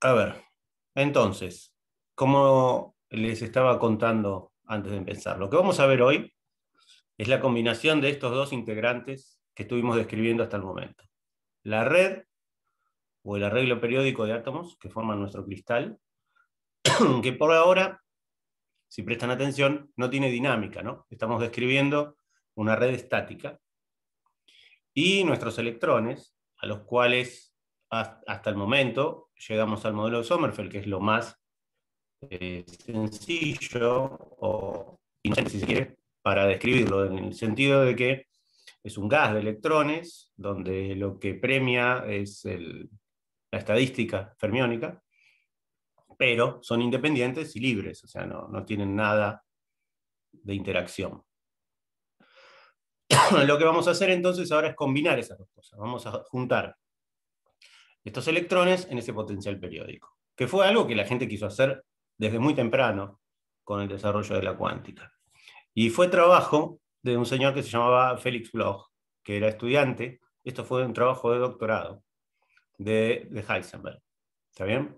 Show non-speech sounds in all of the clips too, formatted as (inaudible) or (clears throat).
A ver, entonces, como les estaba contando antes de empezar, lo que vamos a ver hoy es la combinación de estos dos integrantes que estuvimos describiendo hasta el momento. La red o el arreglo periódico de átomos que forman nuestro cristal, (clears throat) que por ahora, si prestan atención, no tiene dinámica, ¿no? Estamos describiendo una red estática. Y nuestros electrones, a los cuales hasta el momento llegamos al modelo de Sommerfeld, que es lo más eh, sencillo o para describirlo, en el sentido de que es un gas de electrones, donde lo que premia es la estadística fermiónica, pero son independientes y libres, o sea, no, no tienen nada de interacción. (clears throat) lo que vamos a hacer entonces ahora es combinar esas dos cosas. Vamos a juntar estos electrones en ese potencial periódico, que fue algo que la gente quiso hacer desde muy temprano con el desarrollo de la cuántica. Y fue trabajo de un señor que se llamaba Félix Bloch, que era estudiante, esto fue un trabajo de doctorado de, de Heisenberg. ¿Está bien?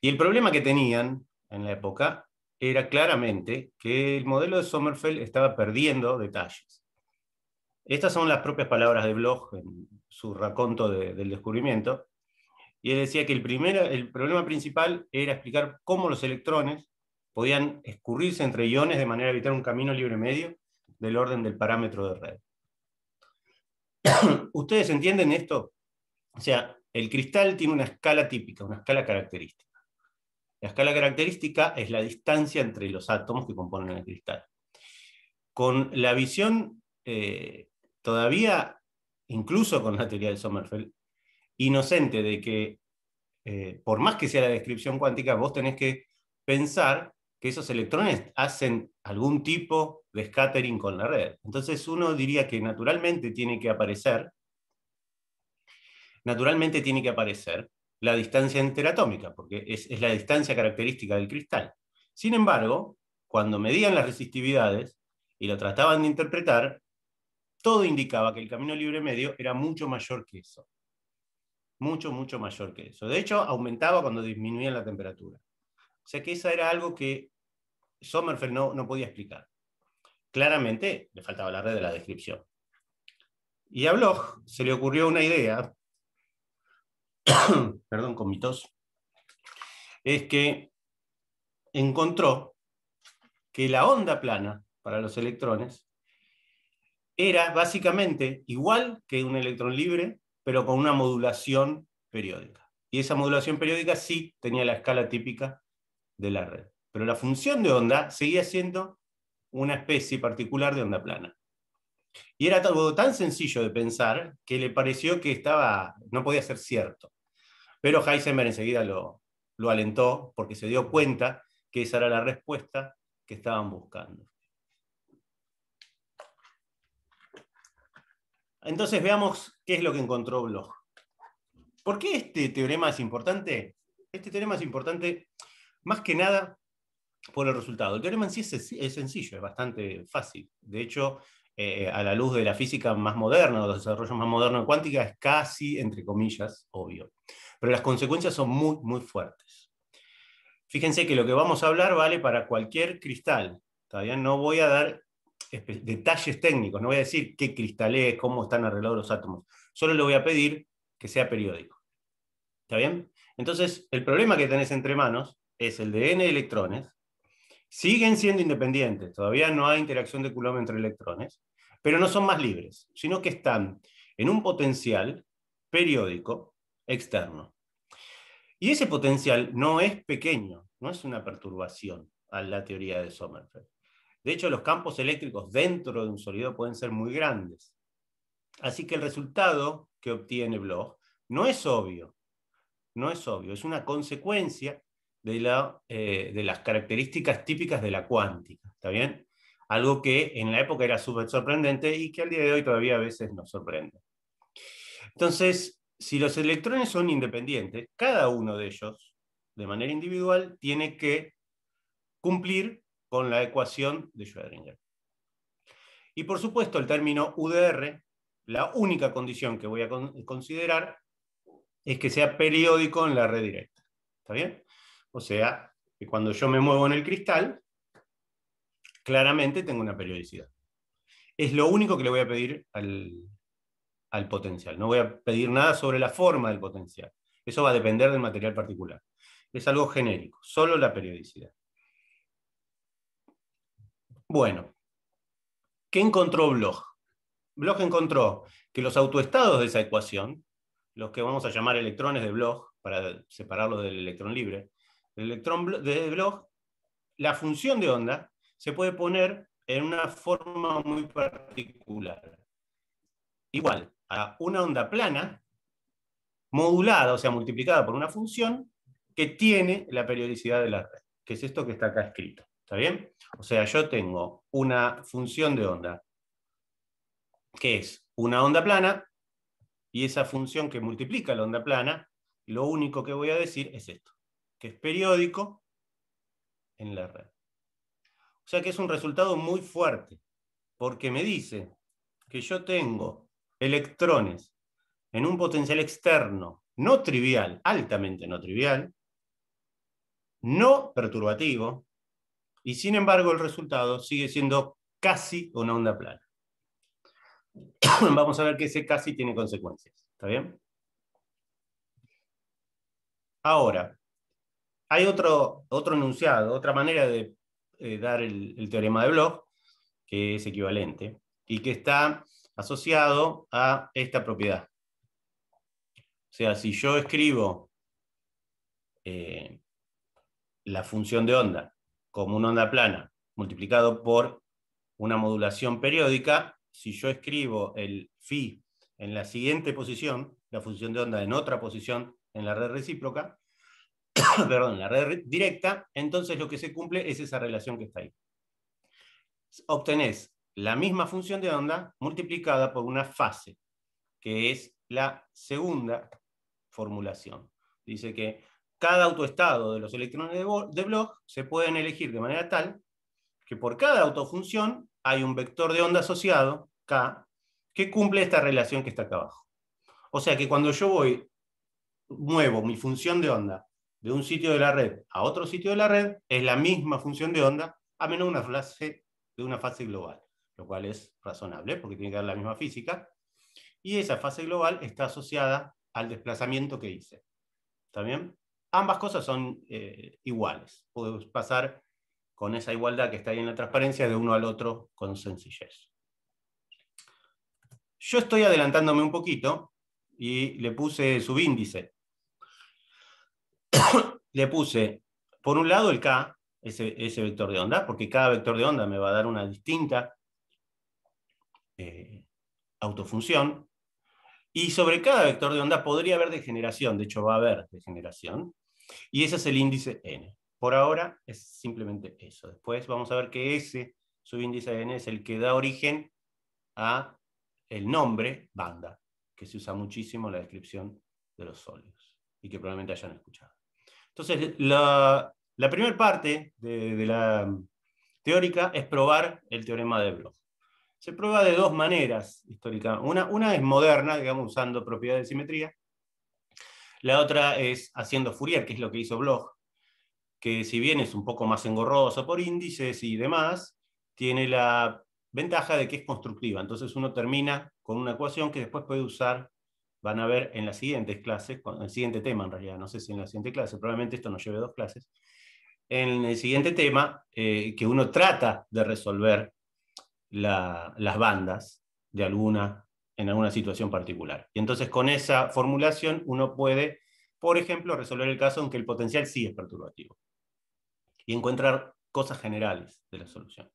Y el problema que tenían en la época era claramente que el modelo de Sommerfeld estaba perdiendo detalles. Estas son las propias palabras de Bloch en, su raconto del descubrimiento, y él decía que el, el problema principal era explicar cómo los electrones podían escurrirse entre iones de manera a evitar un camino libre medio del orden del parámetro de red. (coughs) ¿Ustedes entienden esto? O sea, el cristal tiene una escala típica, una escala característica. La escala característica es la distancia entre los átomos que componen el cristal. Con la visión eh, todavía incluso con la teoría de Sommerfeld, inocente de que, eh, por más que sea la descripción cuántica, vos tenés que pensar que esos electrones hacen algún tipo de scattering con la red. Entonces uno diría que naturalmente tiene que aparecer, naturalmente tiene que aparecer la distancia interatómica, porque es la distancia característica del cristal. Sin embargo, cuando medían las resistividades y lo trataban de interpretar, todo indicaba que el camino libre medio era mucho mayor que eso. Mucho, mucho mayor que eso. De hecho, aumentaba cuando disminuía la temperatura. O sea que eso era algo que Sommerfeld no, podía explicar. Claramente le faltaba la red de la descripción. Y a Bloch se le ocurrió una idea, (coughs) perdón, con mi es que encontró que la onda plana para los electrones era básicamente igual que un electrón libre, pero con una modulación periódica. Y esa modulación periódica sí tenía la escala típica de la red. Pero la función de onda seguía siendo una especie particular de onda plana. Y era algo tan sencillo de pensar que le pareció que estaba, no podía ser cierto. Pero Heisenberg enseguida lo alentó porque se dio cuenta que esa era la respuesta que estaban buscando. Entonces veamos qué es lo que encontró Bloch. ¿Por qué este teorema es importante? Este teorema es importante más que nada por el resultado. El teorema en sí es, sencillo, es bastante fácil. De hecho, eh, a la luz de la física más moderna, de los desarrollos más modernos en cuántica, es casi, entre comillas, obvio. Pero las consecuencias son muy, muy fuertes. Fíjense que lo que vamos a hablar vale para cualquier cristal. Todavía no voy a dar detalles técnicos, no voy a decir qué cristal es, cómo están arreglados los átomos, solo le voy a pedir que sea periódico. ¿Está bien? Entonces, el problema que tenés entre manos es el de n electrones, siguen siendo independientes, todavía no hay interacción de Coulomb entre electrones, pero no son más libres, sino que están en un potencial periódico externo. Y ese potencial no es pequeño, no es una perturbación a la teoría de Sommerfeld. De hecho, los campos eléctricos dentro de un sólido pueden ser muy grandes. Así que el resultado que obtiene Bloch no es obvio. No es obvio, es una consecuencia de, eh, de las características típicas de la cuántica. ¿Está bien? Algo que en la época era súper sorprendente y que al día de hoy todavía a veces nos sorprende. Entonces, si los electrones son independientes, cada uno de ellos, de manera individual, tiene que cumplir con la ecuación de Schrödinger. Y por supuesto, el término UDR, la única condición que voy a considerar es que sea periódico en la red directa. ¿Está bien? O sea, que cuando yo me muevo en el cristal, claramente tengo una periodicidad. Es lo único que le voy a pedir al, al potencial. No voy a pedir nada sobre la forma del potencial. Eso va a depender del material particular. Es algo genérico, solo la periodicidad. Bueno, ¿qué encontró Bloch? Bloch encontró que los autoestados de esa ecuación, los que vamos a llamar electrones de Bloch, para separarlos del electrón libre, el electrón de Bloch, la función de onda se puede poner en una forma muy particular. Igual a una onda plana, modulada, o sea, multiplicada por una función, que tiene la periodicidad de la red, que es esto que está acá escrito. ¿Está bien? O sea, yo tengo una función de onda que es una onda plana y esa función que multiplica la onda plana, lo único que voy a decir es esto, que es periódico en la red. O sea que es un resultado muy fuerte, porque me dice que yo tengo electrones en un potencial externo no trivial, altamente no trivial, no perturbativo, y sin embargo el resultado sigue siendo casi una onda plana. (coughs) Vamos a ver que ese casi tiene consecuencias. ¿Está bien? Ahora, hay otro, otro enunciado, otra manera de eh, dar el, teorema de Bloch, que es equivalente y que está asociado a esta propiedad. O sea, si yo escribo eh, la función de onda como una onda plana multiplicado por una modulación periódica, si yo escribo el phi en la siguiente posición, la función de onda en otra posición en la red recíproca, (coughs) perdón, en la red directa, entonces lo que se cumple es esa relación que está ahí. Obtenés la misma función de onda multiplicada por una fase, que es la segunda formulación. Dice que cada autoestado de los electrones de, de Bloch se pueden elegir de manera tal que por cada autofunción hay un vector de onda asociado, K, que cumple esta relación que está acá abajo. O sea que cuando yo voy, muevo mi función de onda de un sitio de la red a otro sitio de la red, es la misma función de onda, a menos una fase, de una fase global, lo cual es razonable porque tiene que dar la misma física. Y esa fase global está asociada al desplazamiento que hice. ¿Está bien? ambas cosas son eh, iguales. Puedes pasar con esa igualdad que está ahí en la transparencia de uno al otro con sencillez. Yo estoy adelantándome un poquito y le puse subíndice. (coughs) le puse, por un lado, el K, ese, vector de onda, porque cada vector de onda me va a dar una distinta eh, autofunción. Y sobre cada vector de onda podría haber degeneración, de hecho va a haber degeneración. Y ese es el índice N. Por ahora es simplemente eso. Después vamos a ver que ese subíndice N es el que da origen a el nombre banda, que se usa muchísimo en la descripción de los sólidos y que probablemente hayan escuchado. Entonces, la, primera parte de, la mm, teórica es probar el teorema de Bloch. Se prueba de dos maneras históricas. Una, una es moderna, digamos, usando propiedades de simetría, la otra es haciendo Fourier, que es lo que hizo Bloch, que si bien es un poco más engorroso por índices y demás, tiene la ventaja de que es constructiva. Entonces uno termina con una ecuación que después puede usar, van a ver en las siguientes clases, en el siguiente tema en realidad, no sé si en la siguiente clase, probablemente esto nos lleve dos clases, en el siguiente tema eh, que uno trata de resolver las bandas de alguna en alguna situación particular. Y entonces con esa formulación uno puede, por ejemplo, resolver el caso en que el potencial sí es perturbativo y encontrar cosas generales de la solución.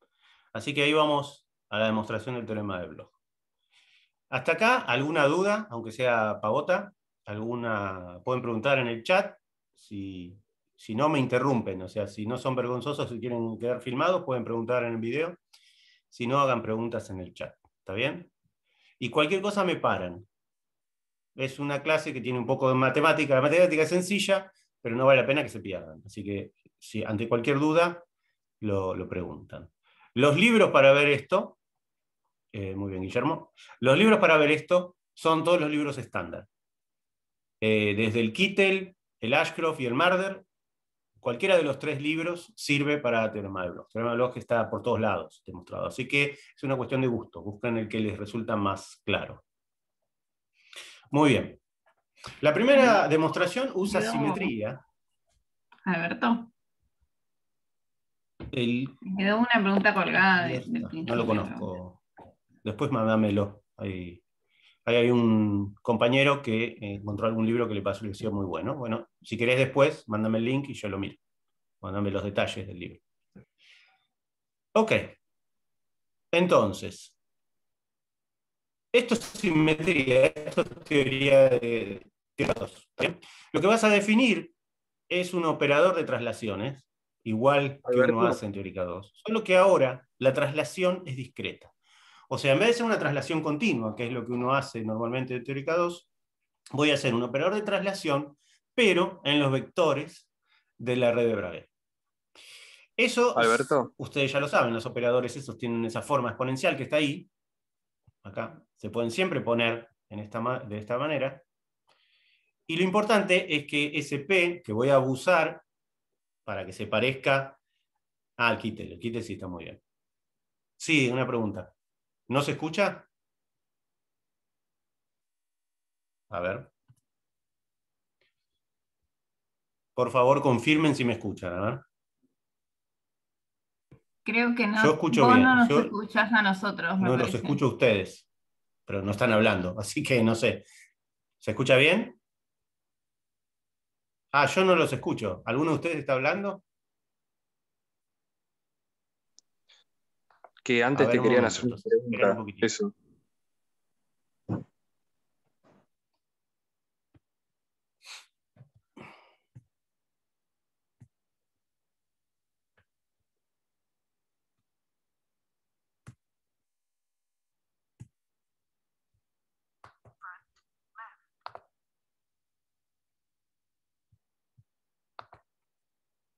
Así que ahí vamos a la demostración del teorema de Bloch. Hasta acá, ¿alguna duda, aunque sea pavota? ¿Alguna? Pueden preguntar en el chat si, si no me interrumpen, o sea, si no son vergonzosos, si quieren quedar filmados, pueden preguntar en el video. Si no, hagan preguntas en el chat. ¿Está bien? y cualquier cosa me paran. Es una clase que tiene un poco de matemática. La matemática es sencilla, pero no vale la pena que se pierdan. Así que si ante cualquier duda, lo, preguntan. Los libros para ver esto, eh, muy bien Guillermo, los libros para ver esto son todos los libros estándar. Eh, desde el Kittel, el Ashcroft y el Marder cualquiera de los tres libros sirve para Teorema de Bloch. Teorema de Bloch está por todos lados demostrado. Así que es una cuestión de gusto. Buscan el que les resulta más claro. Muy bien. La primera demostración usa simetría. Alberto. Me quedó una pregunta colgada. De, no lo conozco. Después mandámelo. Ahí hay un compañero que eh, encontró algún libro que le pasó y le pareció muy bueno. Bueno, si querés después, mándame el link y yo lo miro. Mándame los detalles del libro. Ok. Entonces, esto es simetría, esto es teoría de, lo que vas a definir es un operador de traslaciones, igual que uno hace en teórica 2, solo que ahora la traslación es discreta. O sea, en vez de hacer una traslación continua, que es lo que uno hace normalmente de teórica 2, voy a hacer un operador de traslación, pero en los vectores de la red de Brave. Eso, ustedes ya lo saben, los operadores esos tienen esa forma exponencial que está ahí. Acá se pueden siempre poner de esta manera. Y lo importante es que ese P, que voy a abusar para que se parezca al ah, quítelo, el quítel sí está muy bien. Sí, una pregunta. ¿No se escucha? A ver. Por favor, confirmen si me escuchan. Creo que no. Yo escucho no nos Yo, a nosotros. no los escucho a ustedes, pero no están hablando, así que no sé. ¿Se escucha bien? Ah, yo no los escucho. ¿Alguno de ustedes está hablando? que antes te querían hacer una pregunta. Un eso.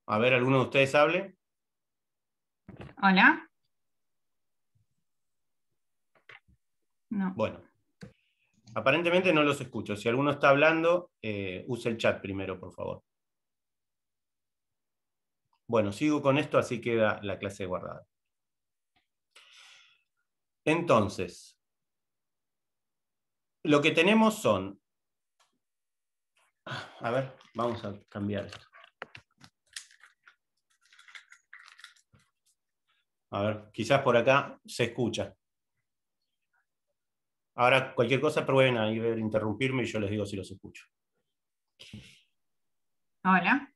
A ver, ¿alguno de ustedes hable? Hola. Bueno, aparentemente no los escucho. Si alguno está hablando, eh, use el chat primero, por favor. Bueno, sigo con esto, así queda la clase guardada. Entonces, lo que tenemos son... A ver, vamos a cambiar esto. A ver, quizás por acá se escucha. Ahora, cualquier cosa, prueben ahí ver, interrumpirme y yo les digo si los escucho. ¿Ahora?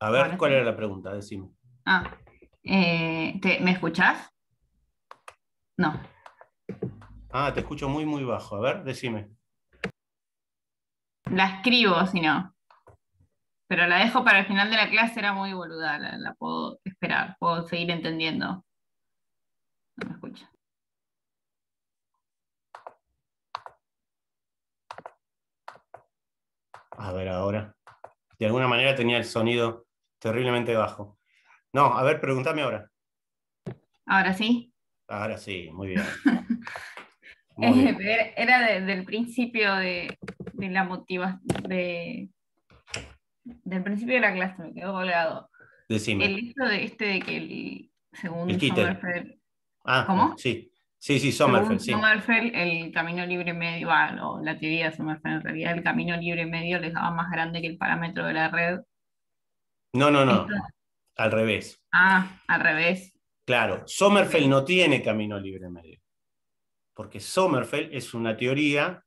A ver, ¿cuál era la pregunta? Decime. Ah, eh, ¿te, ¿me escuchás? No. Ah, te escucho muy, muy bajo. A ver, decime. La escribo, si no. Pero la dejo para el final de la clase, era muy boluda, la, la puedo esperar, puedo seguir entendiendo. No me escucha. A ver ahora. De alguna manera tenía el sonido terriblemente bajo. No, a ver, pregúntame ahora. Ahora sí. Ahora sí, muy bien. (laughs) Eh, era del principio de, la motivación, del principio de la clase, me quedó colgado. Decime. El hecho de este de que el segundo... Ah, ¿Cómo? Sí, Sí, sí, Sommerfeld, sí. Sommerfeld, el camino libre medio, ah, la teoría de Sommerfeld en realidad, el camino libre medio les daba más grande que el parámetro de la red. No, no, no. Al revés. Ah, al revés. Claro, Sommerfeld no tiene camino libre medio. Porque Sommerfeld es una teoría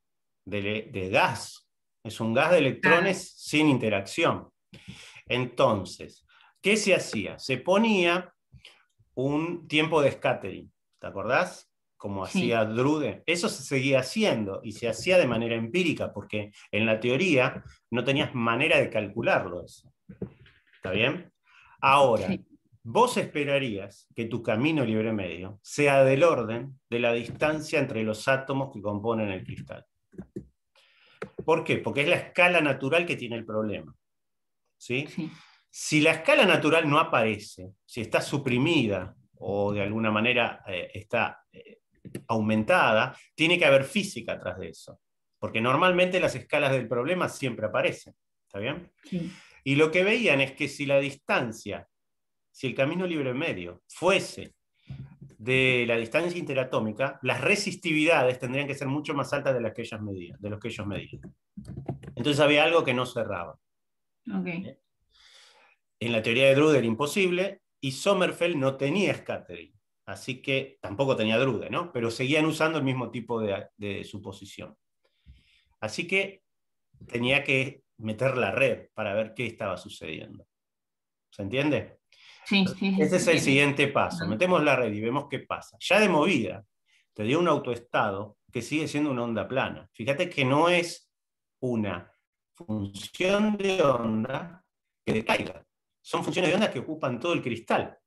de, gas. Es un gas de electrones sin interacción. Entonces, ¿qué se hacía? Se ponía un tiempo de scattering. ¿Te acordás? como hacía Drude. Eso se seguía haciendo y se hacía de manera empírica, porque en la teoría no tenías manera de calcularlo eso. ¿Está bien? Ahora, vos esperarías que tu camino libre medio sea del orden de la distancia entre los átomos que componen el cristal. ¿Por qué? Porque es la escala natural que tiene el problema. ¿Sí? Si la escala natural no aparece, si está suprimida o de alguna manera eh, está eh, aumentada, tiene que haber física atrás de eso, porque normalmente las escalas del problema siempre aparecen, ¿está bien? Y lo que veían es que si la distancia, si el camino libre medio fuese de la distancia interatómica, las resistividades tendrían que ser mucho más altas de las que ellas medían, de los que ellos medían. Entonces había algo que no cerraba. En la teoría de Drude era imposible y Sommerfeld no tenía scattering. Así que tampoco tenía drude, ¿no? Pero seguían usando el mismo tipo de, suposición. Así que tenía que meter la red para ver qué estaba sucediendo. ¿Se entiende? Sí, sí. Ese es el siguiente paso. Metemos la red y vemos qué pasa. Ya de movida, te dio un autoestado que sigue siendo una onda plana. Fíjate que no es una función de onda que decaiga. Son funciones de onda que ocupan todo el cristal.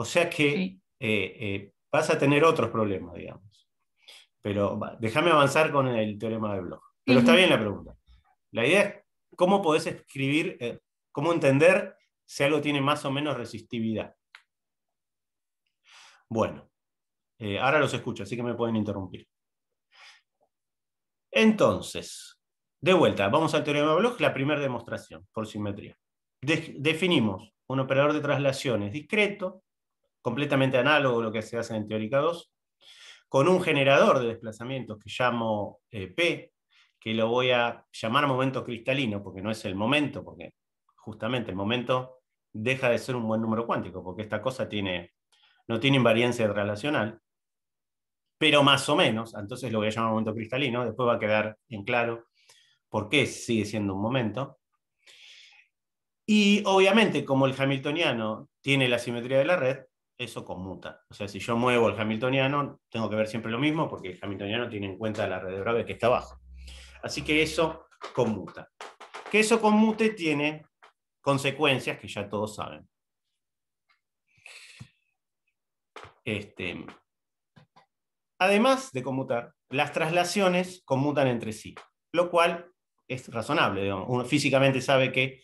O sea que eh, eh, vas a tener otros problemas, digamos. Pero déjame avanzar con el teorema de Bloch. Pero está bien la pregunta. La idea es cómo podés escribir, eh, cómo entender si algo tiene más o menos resistividad. Bueno, ahora los escucho, así que me pueden interrumpir. Entonces, de vuelta, vamos al teorema de Bloch, la primera demostración por simetría. definimos un operador de traslaciones discreto completamente análogo a lo que se hace en Teórica 2, con un generador de desplazamientos que llamo eh, P, que lo voy a llamar momento cristalino, porque no es el momento, porque justamente el momento deja de ser un buen número cuántico, porque esta cosa tiene, no tiene invariancia relacional, pero más o menos, entonces lo voy a llamar momento cristalino, después va a quedar en claro por qué sigue siendo un momento. Y obviamente, como el hamiltoniano tiene la simetría de la red, eso conmuta. O sea, si yo muevo el hamiltoniano, tengo que ver siempre lo mismo porque el hamiltoniano tiene en cuenta la red de que está abajo. Así que eso conmuta. Que eso conmute tiene consecuencias que ya todos saben. Este, además de conmutar, las traslaciones conmutan entre sí, lo cual es razonable. Uno físicamente sabe que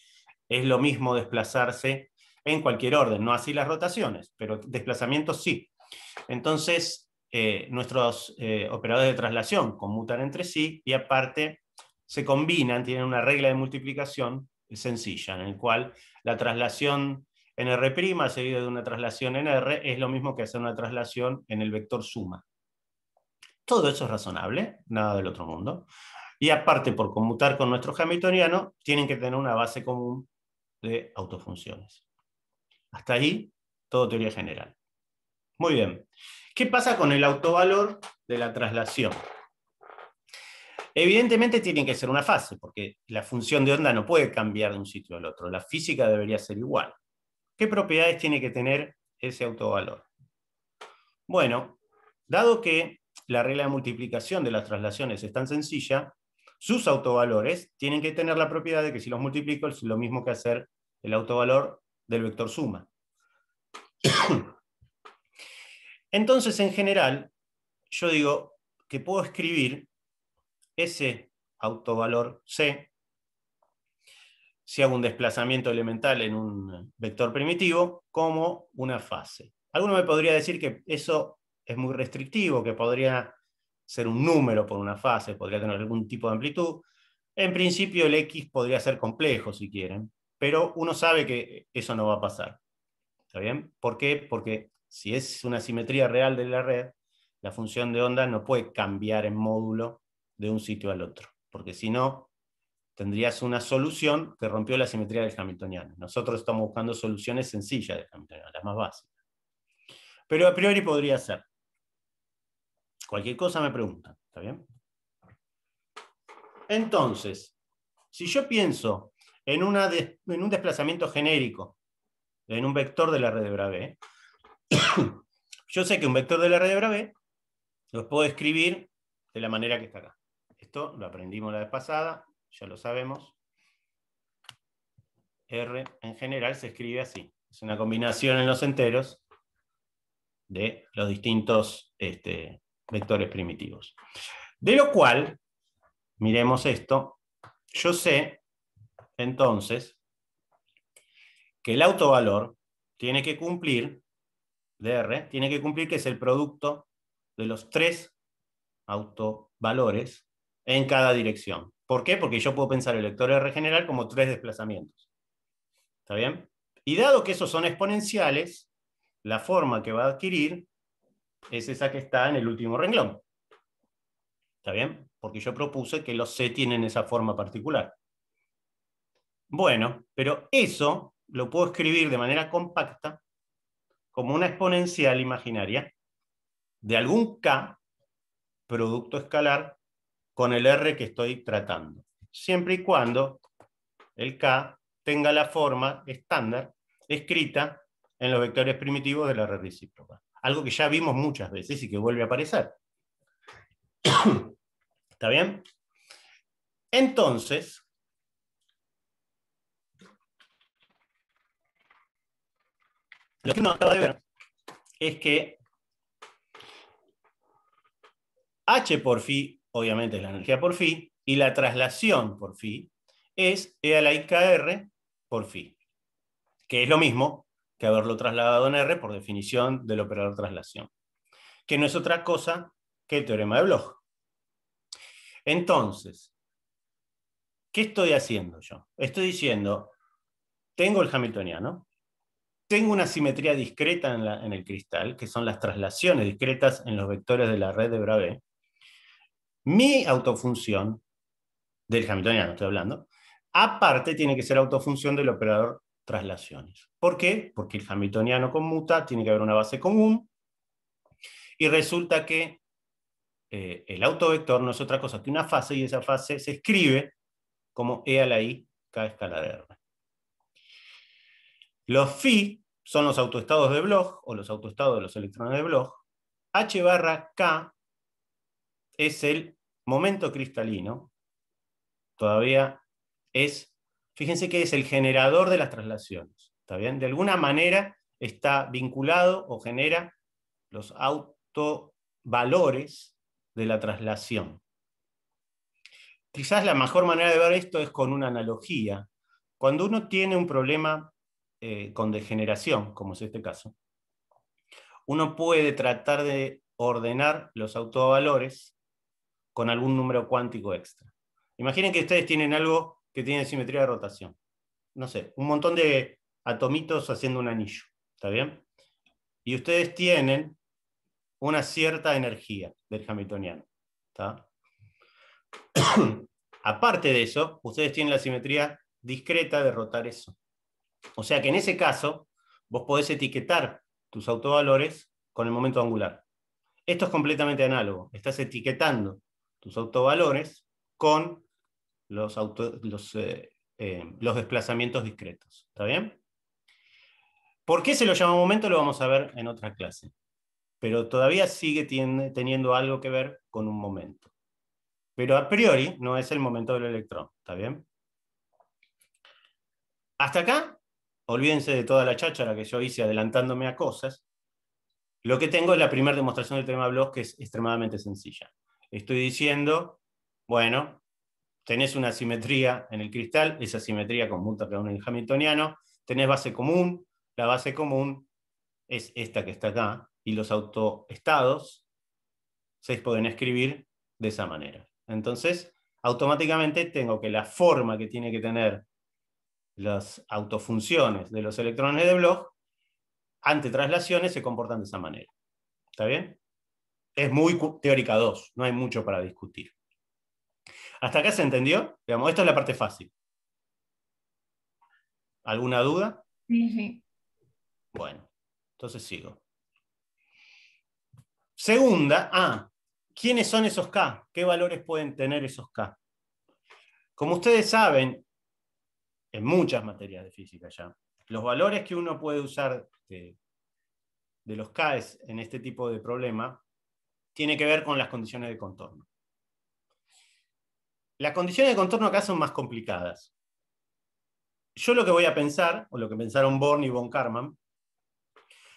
es lo mismo desplazarse en cualquier orden, no así las rotaciones, pero desplazamientos sí. Entonces, eh, nuestros eh, operadores de traslación conmutan entre sí y aparte se combinan, tienen una regla de multiplicación sencilla, en la cual la traslación en R' seguida de una traslación en R es lo mismo que hacer una traslación en el vector suma. Todo eso es razonable, nada del otro mundo. Y aparte, por conmutar con nuestro hamiltoniano, tienen que tener una base común de autofunciones. Hasta ahí, todo teoría general. Muy bien. ¿Qué pasa con el autovalor de la traslación? Evidentemente tiene que ser una fase, porque la función de onda no puede cambiar de un sitio al otro. La física debería ser igual. ¿Qué propiedades tiene que tener ese autovalor? Bueno, dado que la regla de multiplicación de las traslaciones es tan sencilla, sus autovalores tienen que tener la propiedad de que si los multiplico es lo mismo que hacer el autovalor del vector suma. Entonces, en general, yo digo que puedo escribir ese autovalor C si hago un desplazamiento elemental en un vector primitivo como una fase. Alguno me podría decir que eso es muy restrictivo, que podría ser un número por una fase, podría tener algún tipo de amplitud. En principio el X podría ser complejo si quieren, pero uno sabe que eso no va a pasar. ¿Está bien? ¿Por qué? Porque si es una simetría real de la red, la función de onda no puede cambiar en módulo de un sitio al otro, porque si no, tendrías una solución que rompió la simetría del Hamiltoniano. Nosotros estamos buscando soluciones sencillas del Hamiltoniano, las más básicas. Pero a priori podría ser. Cualquier cosa me preguntan, ¿está bien? Entonces, si yo pienso en, una en un desplazamiento genérico, en un vector de la red de Brave. (coughs) Yo sé que un vector de la red de Brave los puedo escribir de la manera que está acá. Esto lo aprendimos la vez pasada, ya lo sabemos. R en general se escribe así. Es una combinación en los enteros de los distintos este, vectores primitivos. De lo cual, miremos esto, yo sé entonces que el autovalor tiene que cumplir, DR, tiene que cumplir que es el producto de los tres autovalores en cada dirección. ¿Por qué? Porque yo puedo pensar el vector R general como tres desplazamientos. ¿Está bien? Y dado que esos son exponenciales, la forma que va a adquirir es esa que está en el último renglón. ¿Está bien? Porque yo propuse que los C tienen esa forma particular. Bueno, pero eso lo puedo escribir de manera compacta como una exponencial imaginaria de algún K, producto escalar, con el R que estoy tratando, siempre y cuando el K tenga la forma estándar escrita en los vectores primitivos de la red recíproca. Algo que ya vimos muchas veces y que vuelve a aparecer. (coughs) ¿Está bien? Entonces, Lo que no acaba de ver es que H por phi, obviamente es la energía por phi, y la traslación por phi es E a la IKR por phi, que es lo mismo que haberlo trasladado en R por definición del operador traslación, que no es otra cosa que el teorema de Bloch. Entonces, ¿qué estoy haciendo yo? Estoy diciendo, tengo el hamiltoniano, tengo una simetría discreta en, el cristal, que son las traslaciones discretas en los vectores de la red de Bravais, mi autofunción, del hamiltoniano estoy hablando, aparte tiene que ser autofunción del operador traslaciones. ¿Por qué? Porque el hamiltoniano conmuta, tiene que haber una base común, y resulta que eh, el autovector no es otra cosa que una fase, y esa fase se escribe como E a la I, K de R. Los phi son los autoestados de Bloch, o los autoestados de los electrones de Bloch, H barra K es el momento cristalino. Todavía es, fíjense que es el generador de las traslaciones. ¿Está bien? De alguna manera está vinculado o genera los autovalores de la traslación. Quizás la mejor manera de ver esto es con una analogía. Cuando uno tiene un problema eh, con degeneración, como es este caso, uno puede tratar de ordenar los autovalores con algún número cuántico extra. Imaginen que ustedes tienen algo que tiene simetría de rotación. No sé, un montón de atomitos haciendo un anillo. ¿Está bien? Y ustedes tienen una cierta energía del hamiltoniano. (coughs) Aparte de eso, ustedes tienen la simetría discreta de rotar eso. O sea que en ese caso, vos podés etiquetar tus autovalores con el momento angular. Esto es completamente análogo. Estás etiquetando tus autovalores con los, eh, eh, desplazamientos discretos. ¿Está bien? ¿Por qué se lo llama momento? Lo vamos a ver en otra clase. Pero todavía sigue teniendo algo que ver con un momento. Pero a priori no es el momento del electrón. ¿Está bien? Hasta acá olvídense de toda la cháchara que yo hice adelantándome a cosas. Lo que tengo es la primera demostración del tema Bloch, que es extremadamente sencilla. Estoy diciendo, bueno, tenés una simetría en el cristal, esa simetría conmuta es un hamiltoniano, tenés base común, la base común es esta que está acá, y los autoestados se pueden escribir de esa manera. Entonces, automáticamente tengo que la forma que tiene que tener las autofunciones de los electrones de Bloch ante traslaciones se comportan de esa manera. ¿Está bien? Es muy teórica 2, no hay mucho para discutir. ¿Hasta acá se entendió? Digamos, esta es la parte fácil. ¿Alguna duda? Bueno, entonces sigo. Segunda, ah, ¿quiénes son esos K? ¿Qué valores pueden tener esos K? Como ustedes saben, en muchas materias de física ya. Los valores que uno puede usar de, los CAES en este tipo de problema tiene que ver con las condiciones de contorno. Las condiciones de contorno acá son más complicadas. Yo lo que voy a pensar, o lo que pensaron Born y von Karman,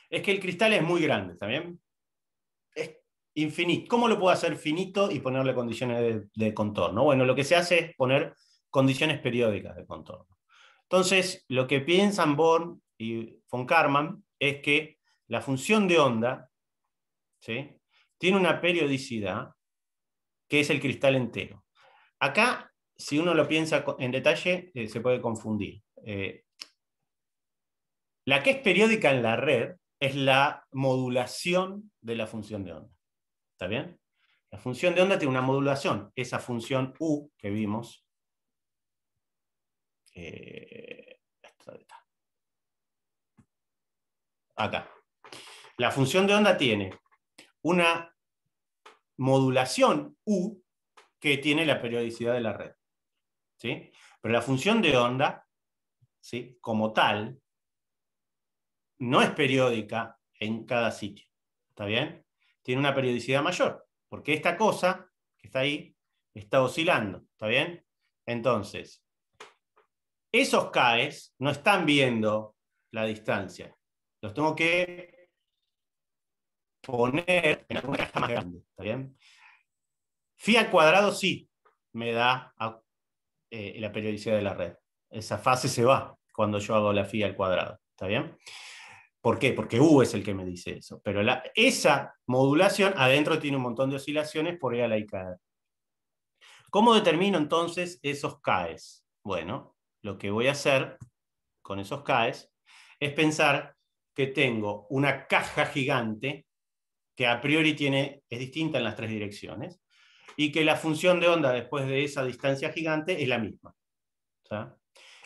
es que el cristal es muy grande, también, Es infinito. ¿Cómo lo puedo hacer finito y ponerle condiciones de contorno? Bueno, lo que se hace es poner condiciones periódicas de contorno. Entonces, lo que piensan Born y von Karman es que la función de onda tiene una periodicidad que es el cristal entero. Acá, si uno lo piensa en detalle, eh, se puede confundir. Eh, la que es periódica en la red es la modulación de la función de onda. ¿Está bien? La función de onda tiene una modulación. Esa función U que vimos eh, acá. La función de onda tiene una modulación U que tiene la periodicidad de la red. ¿sí? Pero la función de onda, ¿sí? como tal, no es periódica en cada sitio. ¿Está bien? Tiene una periodicidad mayor, porque esta cosa que está ahí está oscilando. ¿Está bien? Entonces, esos CAEs no están viendo la distancia. Los tengo que poner en alguna caja más grande. ¿Está bien? Fi al cuadrado sí me da eh, la periodicidad de la red. Esa fase se va cuando yo hago la FI al cuadrado. ¿Está bien? ¿Por qué? Porque U es el que me dice eso. Pero esa modulación adentro tiene un montón de oscilaciones por ir a la IKR. ¿Cómo determino entonces esos caes? Bueno, lo que voy a hacer con esos CAES es pensar que tengo una caja gigante que a priori tiene, es distinta en las tres direcciones y que la función de onda después de esa distancia gigante es la misma.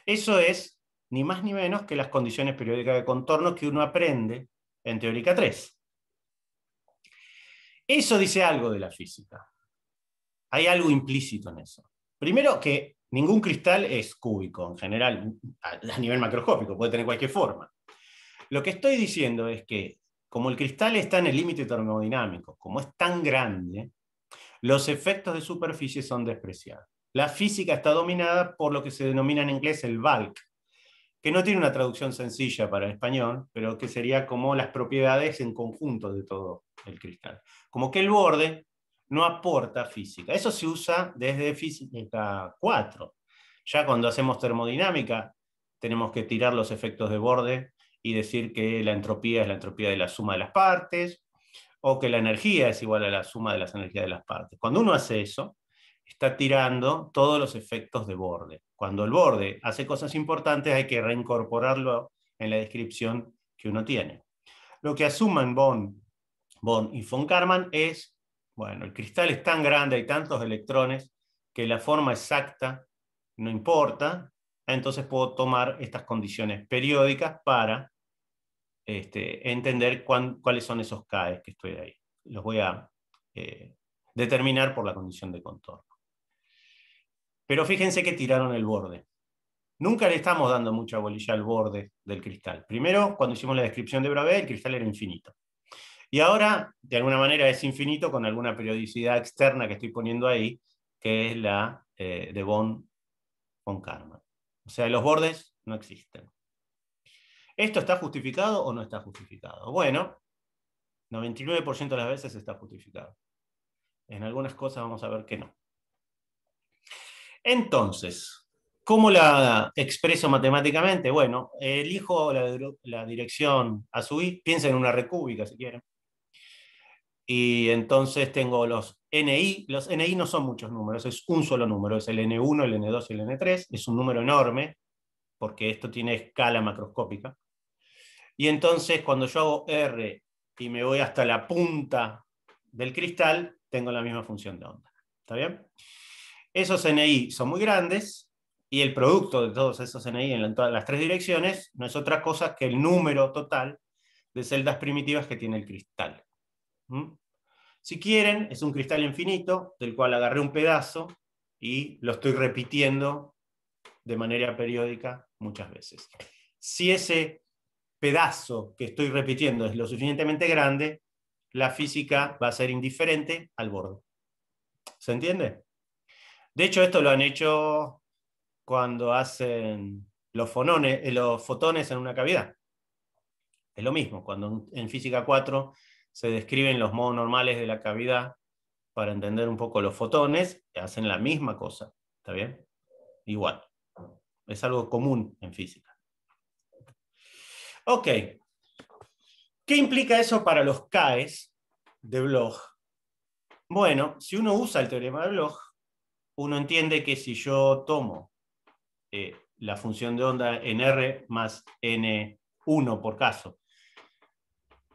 Eso es ni más ni menos que las condiciones periódicas de contorno que uno aprende en teórica 3. Eso dice algo de la física. Hay algo implícito en eso. Primero que Ningún cristal es cúbico en general, a, nivel macroscópico, puede tener cualquier forma. Lo que estoy diciendo es que como el cristal está en el límite termodinámico, como es tan grande, los efectos de superficie son despreciados. La física está dominada por lo que se denomina en inglés el bulk, que no tiene una traducción sencilla para el español, pero que sería como las propiedades en conjunto de todo el cristal. Como que el borde no aporta física. Eso se usa desde física 4. Ya cuando hacemos termodinámica, tenemos que tirar los efectos de borde y decir que la entropía es la entropía de la suma de las partes, o que la energía es igual a la suma de las energías de las partes. Cuando uno hace eso, está tirando todos los efectos de borde. Cuando el borde hace cosas importantes, hay que reincorporarlo en la descripción que uno tiene. Lo que asuman Bond, Bond y von Karman es bueno, el cristal es tan grande, hay tantos electrones, que la forma exacta no importa, entonces puedo tomar estas condiciones periódicas para este, entender cuáles son esos CAEs que estoy ahí. Los voy a eh, determinar por la condición de contorno. Pero fíjense que tiraron el borde. Nunca le estamos dando mucha bolilla al borde del cristal. Primero, cuando hicimos la descripción de Bravais, el cristal era infinito. Y ahora, de alguna manera, es infinito con alguna periodicidad externa que estoy poniendo ahí, que es la eh, de Bond con Karma. O sea, los bordes no existen. ¿Esto está justificado o no está justificado? Bueno, 99% de las veces está justificado. En algunas cosas vamos a ver que no. Entonces, ¿cómo la expreso matemáticamente? Bueno, elijo la, dirección a su Piensa piensen en una recúbica si quieren y entonces tengo los NI, los NI no son muchos números, es un solo número, es el N1, el N2 y el N3, es un número enorme, porque esto tiene escala macroscópica. Y entonces cuando yo hago R y me voy hasta la punta del cristal, tengo la misma función de onda. ¿Está bien? Esos NI son muy grandes y el producto de todos esos NI en todas las tres direcciones no es otra cosa que el número total de celdas primitivas que tiene el cristal. ¿Mm? Si quieren, es un cristal infinito del cual agarré un pedazo y lo estoy repitiendo de manera periódica muchas veces. Si ese pedazo que estoy repitiendo es lo suficientemente grande, la física va a ser indiferente al borde. ¿Se entiende? De hecho, esto lo han hecho cuando hacen los, fonones, eh, los fotones en una cavidad. Es lo mismo, cuando en física 4 se describen los modos normales de la cavidad para entender un poco los fotones, que hacen la misma cosa, ¿está bien? Igual. Es algo común en física. Ok. ¿Qué implica eso para los CAES de Bloch? Bueno, si uno usa el teorema de Bloch, uno entiende que si yo tomo eh, la función de onda en R más N1 por caso,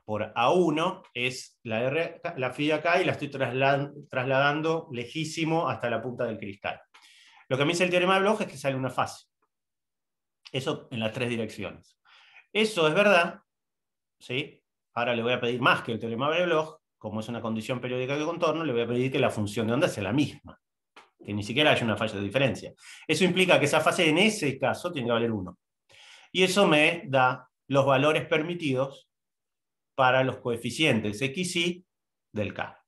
por A1 es la R, la acá y la estoy trasladando lejísimo hasta la punta del cristal. Lo que me dice el teorema de Bloch es que sale una fase. Eso en las tres direcciones. Eso es verdad. ¿sí? Ahora le voy a pedir más que el teorema de Bloch, como es una condición periódica de contorno, le voy a pedir que la función de onda sea la misma. Que ni siquiera haya una falla de diferencia. Eso implica que esa fase en ese caso tiene que valer 1. Y eso me da los valores permitidos para los coeficientes x, y del k.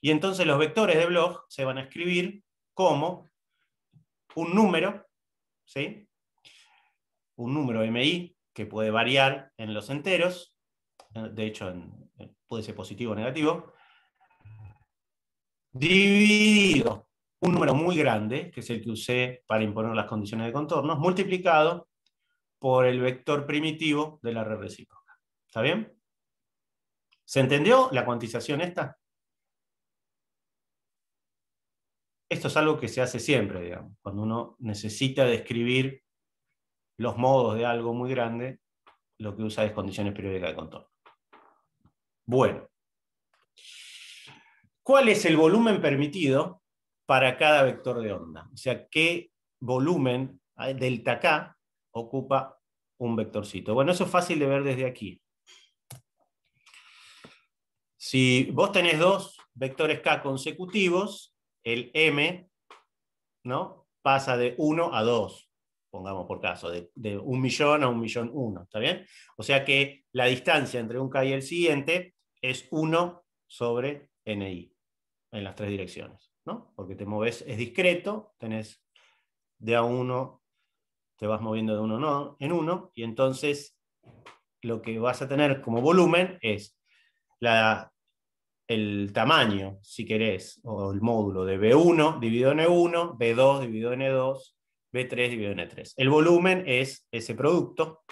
Y entonces los vectores de Bloch se van a escribir como un número, ¿sí? un número mi que puede variar en los enteros, de hecho eh, puede ser positivo o negativo, dividido un número muy grande, que es el que usé para imponer las condiciones de contorno, multiplicado por el vector primitivo de la red recíproca. ¿Está bien? ¿Se entendió la cuantización esta? Esto es algo que se hace siempre, digamos, cuando uno necesita describir los modos de algo muy grande, lo que usa es condiciones periódicas de contorno. Bueno, ¿cuál es el volumen permitido para cada vector de onda? O sea, ¿qué volumen delta K ocupa un vectorcito? Bueno, eso es fácil de ver desde aquí. Si vos tenés dos vectores K consecutivos, el M ¿no? pasa de 1 a 2, pongamos por caso, de, de 1 millón a 1 millón 1, ¿está bien? O sea que la distancia entre un K y el siguiente es 1 sobre NI, en las tres direcciones, ¿no? Porque te moves, es discreto, tenés de a 1, te vas moviendo de 1 en 1, y entonces lo que vas a tener como volumen es la el tamaño, si querés, o el módulo de B1 dividido en E1, B2 dividido en E2, B3 dividido en E3. El volumen es ese producto.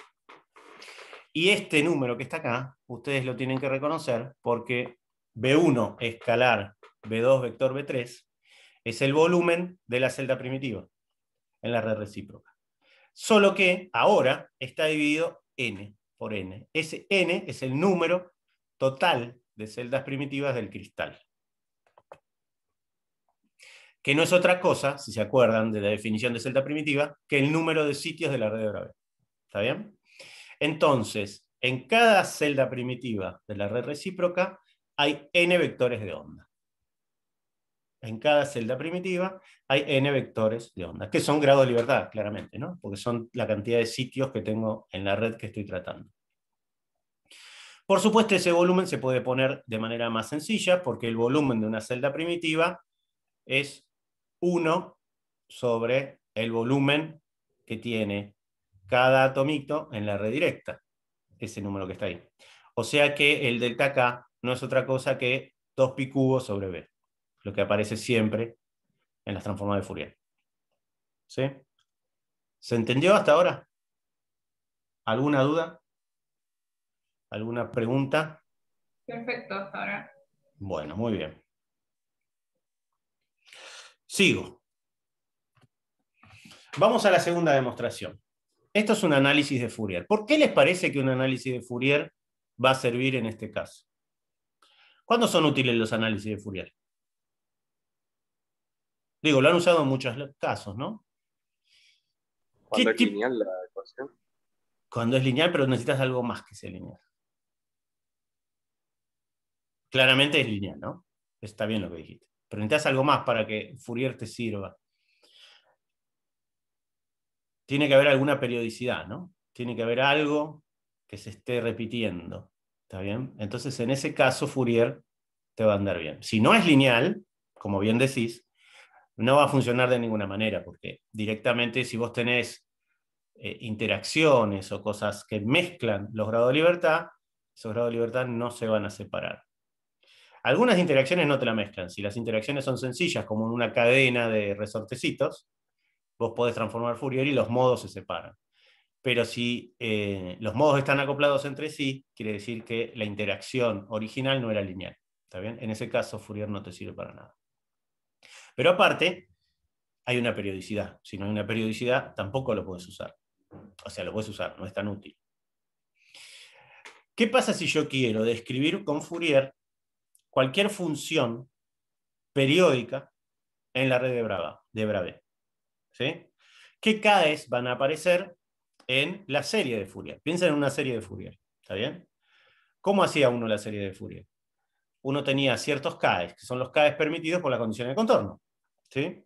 Y este número que está acá, ustedes lo tienen que reconocer porque B1 escalar B2 vector B3 es el volumen de la celda primitiva en la red recíproca. Solo que ahora está dividido n por n. Ese n es el número total de celdas primitivas del cristal. Que no es otra cosa, si se acuerdan de la definición de celda primitiva, que el número de sitios de la red de Bravais. ¿Está bien? Entonces, en cada celda primitiva de la red recíproca hay n vectores de onda. En cada celda primitiva hay n vectores de onda, que son grado de libertad, claramente, ¿no? Porque son la cantidad de sitios que tengo en la red que estoy tratando. Por supuesto, ese volumen se puede poner de manera más sencilla porque el volumen de una celda primitiva es 1 sobre el volumen que tiene cada atomito en la red directa, ese número que está ahí. O sea que el delta K no es otra cosa que 2pi sobre B, lo que aparece siempre en las transformadas de Fourier. ¿Se entendió hasta ahora? ¿Alguna duda? ¿Alguna pregunta? Perfecto, ahora. Bueno, muy bien. Sigo. Vamos a la segunda demostración. Esto es un análisis de Fourier. ¿Por qué les parece que un análisis de Fourier va a servir en este caso? ¿Cuándo son útiles los análisis de Fourier? Digo, lo han usado en muchos casos, ¿no? Cuando es lineal la ecuación. Cuando es lineal, pero necesitas algo más que sea lineal claramente es lineal, ¿no? Está bien lo que dijiste. Pero necesitas algo más para que Fourier te sirva. Tiene que haber alguna periodicidad, ¿no? Tiene que haber algo que se esté repitiendo. ¿Está bien? Entonces, en ese caso, Fourier te va a andar bien. Si no es lineal, como bien decís, no va a funcionar de ninguna manera, porque directamente si vos tenés eh, interacciones o cosas que mezclan los grados de libertad, esos grados de libertad no se van a separar. Algunas interacciones no te la mezclan. Si las interacciones son sencillas, como en una cadena de resortecitos, vos podés transformar Fourier y los modos se separan. Pero si eh, los modos están acoplados entre sí, quiere decir que la interacción original no era lineal. ¿Está bien? En ese caso, Fourier no te sirve para nada. Pero aparte, hay una periodicidad. Si no hay una periodicidad, tampoco lo puedes usar. O sea, lo puedes usar, no es tan útil. ¿Qué pasa si yo quiero describir con Fourier cualquier función periódica en la red de, Brava, de Brave, ¿sí? que van a aparecer en la serie de Fourier. Piensen en una serie de Fourier, ¿está bien? ¿Cómo hacía uno la serie de Fourier? Uno tenía ciertos CAEs, que son los CAEs permitidos por la condición de contorno. ¿sí?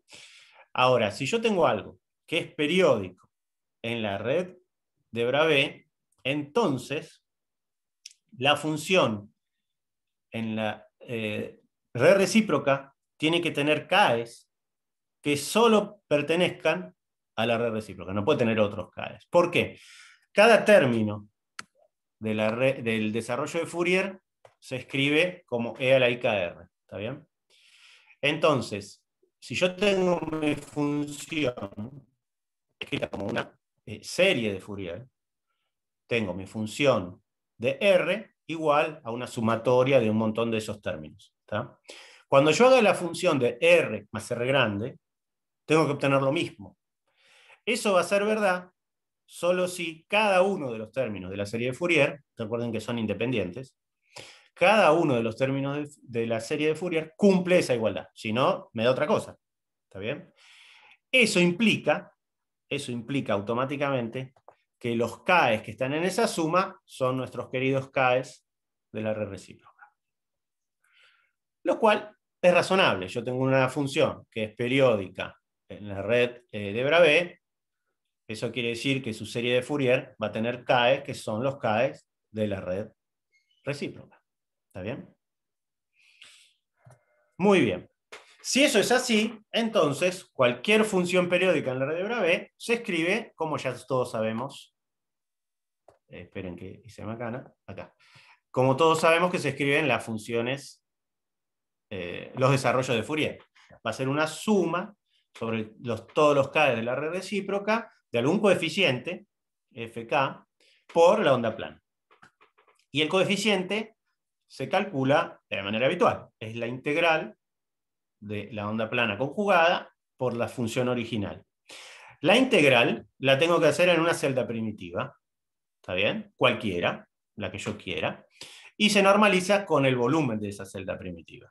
Ahora, si yo tengo algo que es periódico en la red de Brave, entonces la función en la eh, red recíproca tiene que tener CAES que solo pertenezcan a la red recíproca, no puede tener otros CAES. ¿Por qué? Cada término de la del desarrollo de Fourier se escribe como E a la IKR, ¿está bien? Entonces, si yo tengo mi función escrita como una eh, serie de Fourier, tengo mi función de R igual a una sumatoria de un montón de esos términos. Cuando yo haga la función de R más R grande, tengo que obtener lo mismo. Eso va a ser verdad solo si cada uno de los términos de la serie de Fourier, recuerden que son independientes, cada uno de los términos de, la serie de Fourier cumple esa igualdad. Si no, me da otra cosa. ¿Está bien? Eso implica, eso implica automáticamente que los CAES que están en esa suma son nuestros queridos CAES de la red recíproca. Lo cual es razonable. Yo tengo una función que es periódica en la red eh, de Bravais. Eso quiere decir que su serie de Fourier va a tener CAES, que son los CAES de la red recíproca. ¿Está bien? Muy bien. Si eso es así, entonces cualquier función periódica en la red de B se escribe, como ya todos sabemos, eh, esperen que hice macana, acá. Como todos sabemos que se escriben las funciones, eh, los desarrollos de Fourier. Va a ser una suma sobre los, todos los K de la red recíproca de algún coeficiente, FK, por la onda plana. Y el coeficiente se calcula de manera habitual. Es la integral de la onda plana conjugada por la función original. La integral la tengo que hacer en una celda primitiva, ¿está bien? Cualquiera, la que yo quiera, y se normaliza con el volumen de esa celda primitiva.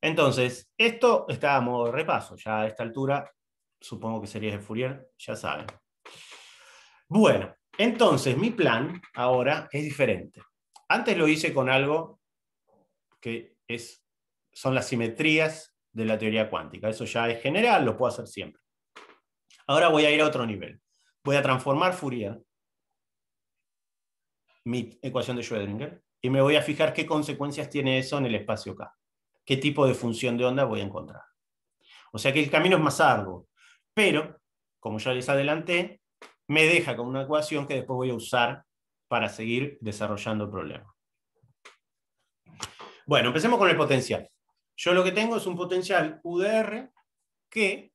Entonces, esto está a modo de repaso, ya a esta altura, supongo que sería de Fourier, ya saben. Bueno, entonces mi plan ahora es diferente. Antes lo hice con algo que es son las simetrías de la teoría cuántica. Eso ya es general, lo puedo hacer siempre. Ahora voy a ir a otro nivel. Voy a transformar Fourier, mi ecuación de Schrödinger, y me voy a fijar qué consecuencias tiene eso en el espacio K. ¿Qué tipo de función de onda voy a encontrar? O sea que el camino es más largo, pero, como ya les adelanté, me deja con una ecuación que después voy a usar para seguir desarrollando el problema. Bueno, empecemos con el potencial. Yo lo que tengo es un potencial UDR que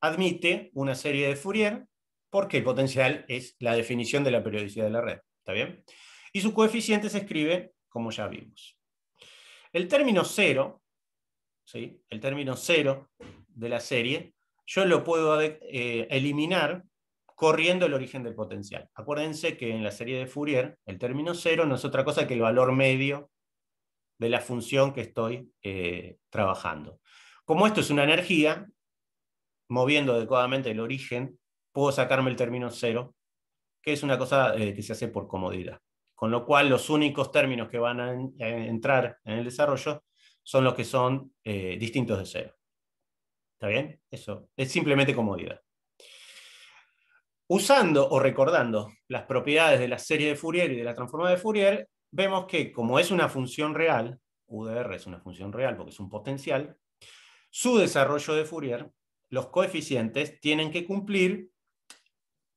admite una serie de Fourier, porque el potencial es la definición de la periodicidad de la red. ¿Está bien? Y su coeficiente se escribe como ya vimos. El término cero, el término cero de la serie, yo lo puedo eh, eliminar corriendo el origen del potencial. Acuérdense que en la serie de Fourier, el término cero no es otra cosa que el valor medio de la función que estoy eh, trabajando. Como esto es una energía, moviendo adecuadamente el origen, puedo sacarme el término cero, que es una cosa eh, que se hace por comodidad. Con lo cual, los únicos términos que van a, entrar en el desarrollo son los que son eh, distintos de cero. ¿Está bien? Eso es simplemente comodidad. Usando o recordando las propiedades de la serie de Fourier y de la transformada de Fourier, vemos que como es una función real, R es una función real porque es un potencial, su desarrollo de Fourier, los coeficientes tienen que cumplir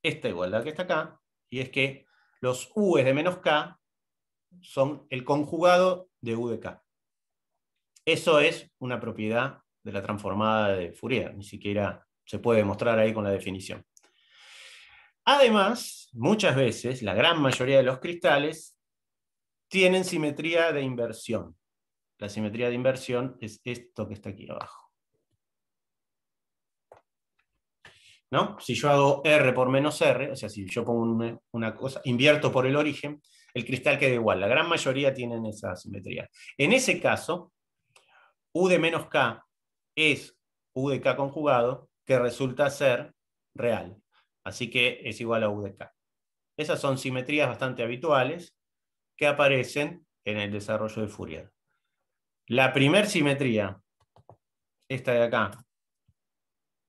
esta igualdad que está acá, y es que los U de menos K son el conjugado de U de K. Eso es una propiedad de la transformada de Fourier, ni siquiera se puede demostrar ahí con la definición. Además, muchas veces, la gran mayoría de los cristales tienen simetría de inversión. La simetría de inversión es esto que está aquí abajo. ¿No? Si yo hago R por menos R, o sea, si yo pongo una, cosa, invierto por el origen, el cristal queda igual. La gran mayoría tienen esa simetría. En ese caso, U de menos K es U de K conjugado, que resulta ser real. Así que es igual a U de K. Esas son simetrías bastante habituales que aparecen en el desarrollo de Fourier. La primer simetría, esta de acá,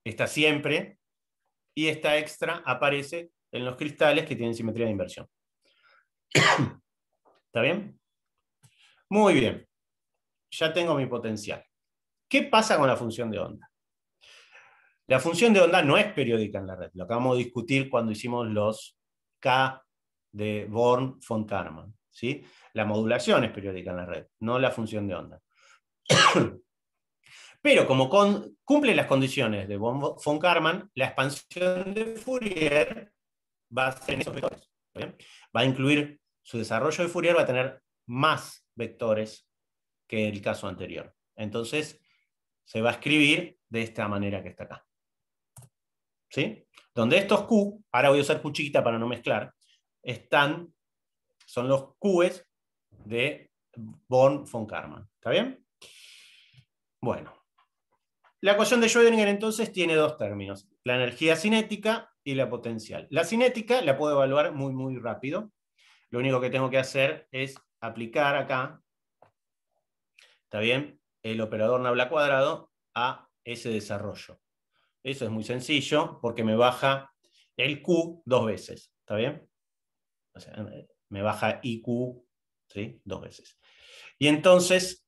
está siempre, y esta extra aparece en los cristales que tienen simetría de inversión. (coughs) ¿Está bien? Muy bien. Ya tengo mi potencial. ¿Qué pasa con la función de onda? La función de onda no es periódica en la red. Lo acabamos de discutir cuando hicimos los K de Born von Karman. La modulación es periódica en la red, no la función de onda. (coughs) Pero como cumple las condiciones de von Karman, la expansión de Fourier va a ser en esos vectores. Va a incluir su desarrollo de Fourier, va a tener más vectores que el caso anterior. Entonces, se va a escribir de esta manera que está acá. Donde estos Q, ahora voy a usar Q chiquita para no mezclar, están son los Qs de Born von Karman. ¿Está bien? Bueno. La ecuación de Schrödinger entonces tiene dos términos, la energía cinética y la potencial. La cinética la puedo evaluar muy, muy rápido. Lo único que tengo que hacer es aplicar acá, ¿está bien? El operador nabla cuadrado a ese desarrollo. Eso es muy sencillo porque me baja el Q dos veces, ¿está bien? O sea, me baja IQ dos veces. Y entonces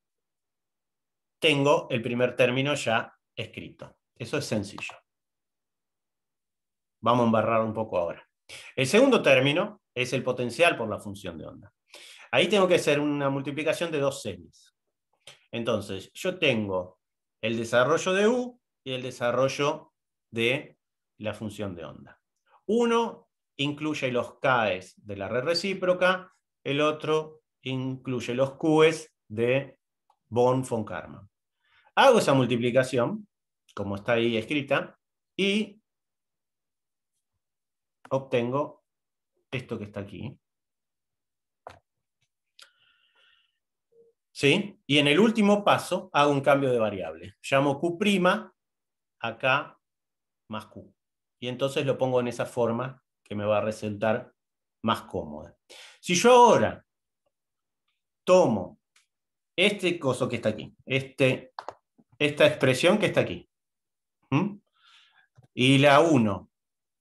tengo el primer término ya escrito. Eso es sencillo. Vamos a embarrar un poco ahora. El segundo término es el potencial por la función de onda. Ahí tengo que hacer una multiplicación de dos series. Entonces, yo tengo el desarrollo de U y el desarrollo de la función de onda. Uno incluye los CAEs de la red recíproca, el otro incluye los Qs de Born von karma Hago esa multiplicación, como está ahí escrita, y obtengo esto que está aquí. ¿Sí? Y en el último paso hago un cambio de variable. Llamo Q' acá más Q. Y entonces lo pongo en esa forma que me va a resultar más cómoda. Si yo ahora tomo este coso que está aquí, este, esta expresión que está aquí, y la uno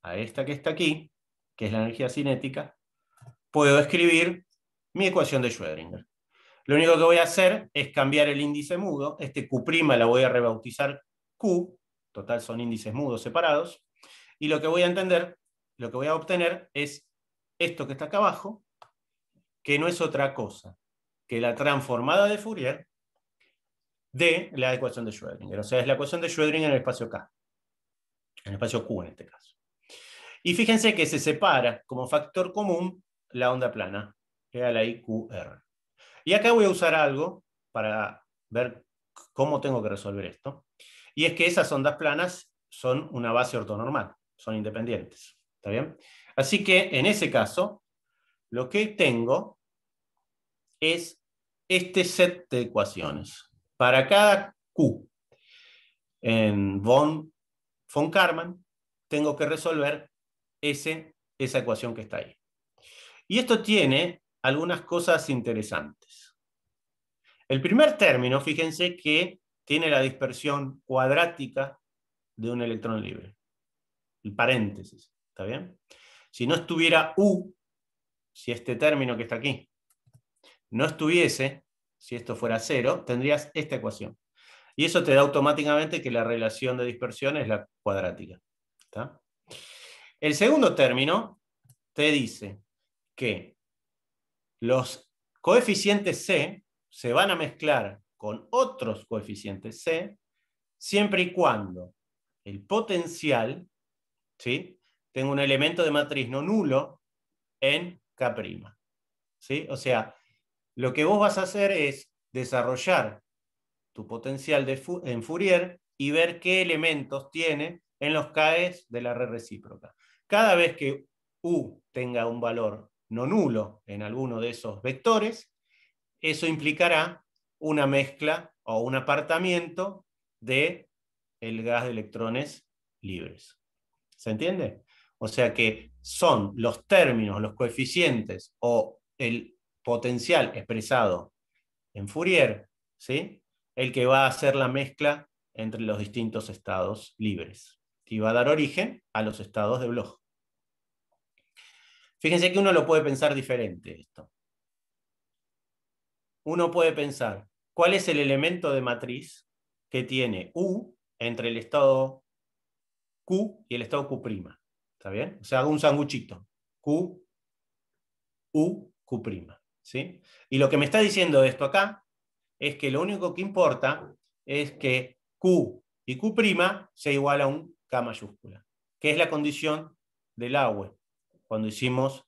a esta que está aquí, que es la energía cinética, puedo escribir mi ecuación de Schrödinger. Lo único que voy a hacer es cambiar el índice mudo, este Q' la voy a rebautizar Q, total son índices mudos separados, y lo que voy a entender lo que voy a obtener es esto que está acá abajo, que no es otra cosa que la transformada de Fourier de la ecuación de Schrödinger. O sea, es la ecuación de Schrödinger en el espacio K, en el espacio Q en este caso. Y fíjense que se separa como factor común la onda plana, que es la IQR. Y acá voy a usar algo para ver cómo tengo que resolver esto. Y es que esas ondas planas son una base ortonormal, son independientes. ¿Está bien? Así que en ese caso, lo que tengo es este set de ecuaciones. Para cada Q en von, von Karman, tengo que resolver esa ecuación que está ahí. Y esto tiene algunas cosas interesantes. El primer término, fíjense que tiene la dispersión cuadrática de un electrón libre. El paréntesis. ¿Está bien? Si no estuviera U, si este término que está aquí no estuviese, si esto fuera cero, tendrías esta ecuación. Y eso te da automáticamente que la relación de dispersión es la cuadrática. El segundo término te dice que los coeficientes C se van a mezclar con otros coeficientes C siempre y cuando el potencial ¿sí? tengo un elemento de matriz no nulo en K'. ¿Sí? O sea, lo que vos vas a hacer es desarrollar tu potencial de en Fourier y ver qué elementos tiene en los KEs de la red recíproca. Cada vez que U tenga un valor no nulo en alguno de esos vectores, eso implicará una mezcla o un apartamiento de el gas de electrones libres. ¿Se entiende? O sea que son los términos, los coeficientes o el potencial expresado en Fourier, ¿sí? el que va a hacer la mezcla entre los distintos estados libres y va a dar origen a los estados de Bloch. Fíjense que uno lo puede pensar diferente esto. Uno puede pensar cuál es el elemento de matriz que tiene U entre el estado Q y el estado Q'. ¿Está bien? O sea, hago un sanguchito. Q, U, Q'. ¿sí? Y lo que me está diciendo esto acá es que lo único que importa es que Q y Q' sea igual a un K mayúscula, que es la condición del agua cuando hicimos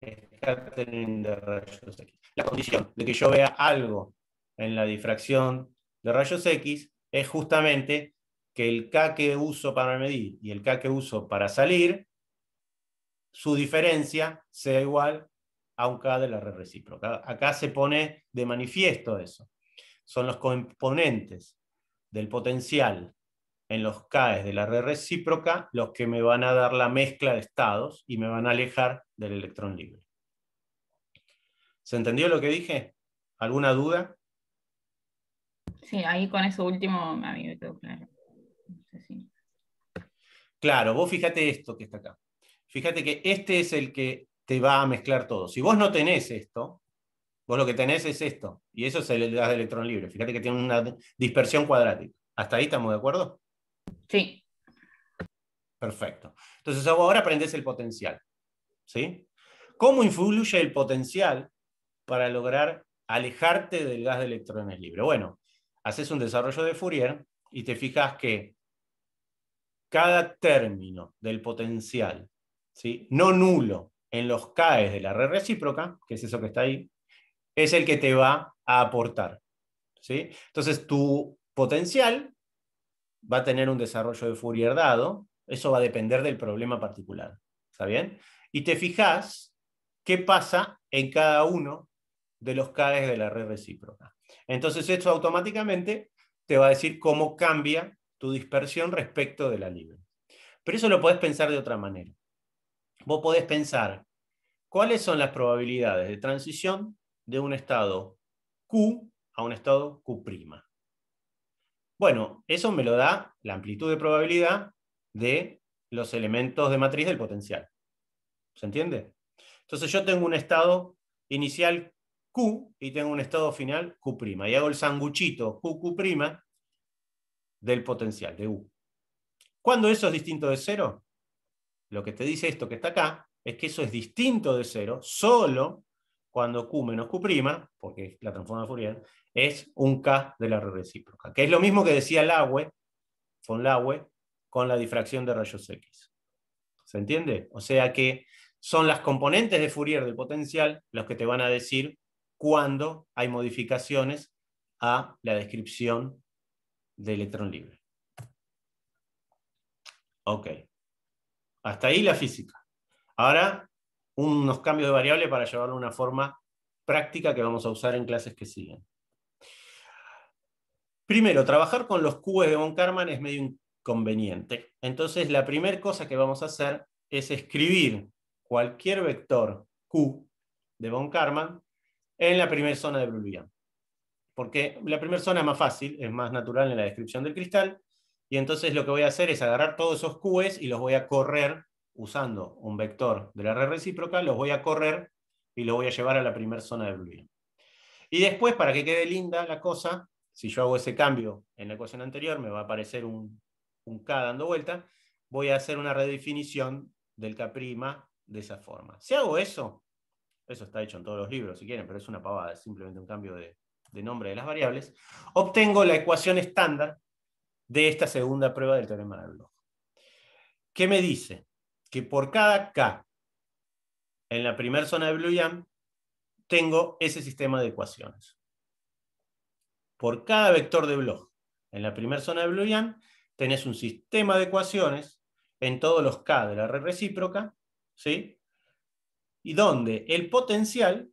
de rayos X. La condición de que yo vea algo en la difracción de rayos X es justamente que el K que uso para medir y el K que uso para salir, su diferencia sea igual a un K de la red recíproca. Acá se pone de manifiesto eso. Son los componentes del potencial en los K de la red recíproca los que me van a dar la mezcla de estados y me van a alejar del electrón libre. ¿Se entendió lo que dije? ¿Alguna duda? Sí, ahí con eso último me ha me claro. Claro, vos fíjate esto que está acá. Fíjate que este es el que te va a mezclar todo. Si vos no tenés esto, vos lo que tenés es esto. Y eso es el gas de electrón libre. Fíjate que tiene una dispersión cuadrática. ¿Hasta ahí estamos de acuerdo? Sí. Perfecto. Entonces ahora aprendes el potencial. ¿Sí? ¿Cómo influye el potencial para lograr alejarte del gas de electrones libre? Bueno, haces un desarrollo de Fourier y te fijas que cada término del potencial, ¿sí? no nulo, en los CAEs de la red recíproca, que es eso que está ahí, es el que te va a aportar. ¿sí? Entonces, tu potencial va a tener un desarrollo de Fourier dado, eso va a depender del problema particular. ¿Está bien? Y te fijas qué pasa en cada uno de los CAEs de la red recíproca. Entonces, esto automáticamente te va a decir cómo cambia dispersión respecto de la libre. Pero eso lo podés pensar de otra manera. Vos podés pensar cuáles son las probabilidades de transición de un estado Q a un estado Q'. Bueno, eso me lo da la amplitud de probabilidad de los elementos de matriz del potencial. ¿Se entiende? Entonces yo tengo un estado inicial Q y tengo un estado final Q'. Y hago el sanguchito QQ' del potencial de U. Cuando eso es distinto de cero, lo que te dice esto que está acá es que eso es distinto de cero solo cuando Q menos Q', porque es la transforma Fourier, es un K de la recíproca, que es lo mismo que decía Laue, von Laue, con la difracción de rayos X. ¿Se entiende? O sea que son las componentes de Fourier del potencial los que te van a decir cuándo hay modificaciones a la descripción de electrón libre. Ok. Hasta ahí la física. Ahora, unos cambios de variable para llevarlo a una forma práctica que vamos a usar en clases que siguen. Primero, trabajar con los Q de von Karman es medio inconveniente. Entonces, la primera cosa que vamos a hacer es escribir cualquier vector Q de von Karman en la primera zona de Bluvian porque la primera zona es más fácil, es más natural en la descripción del cristal, y entonces lo que voy a hacer es agarrar todos esos Qs y los voy a correr usando un vector de la red recíproca, los voy a correr y los voy a llevar a la primera zona de Boolean. Y después, para que quede linda la cosa, si yo hago ese cambio en la ecuación anterior, me va a aparecer un, un K dando vuelta, voy a hacer una redefinición del K' de esa forma. Si hago eso, eso está hecho en todos los libros, si quieren, pero es una pavada, es simplemente un cambio de, de nombre de las variables, obtengo la ecuación estándar de esta segunda prueba del teorema de Bloch. ¿Qué me dice? Que por cada K en la primera zona de Bloyan tengo ese sistema de ecuaciones. Por cada vector de Bloch en la primera zona de Bloyan tenés un sistema de ecuaciones en todos los K de la red recíproca, ¿sí? y donde el potencial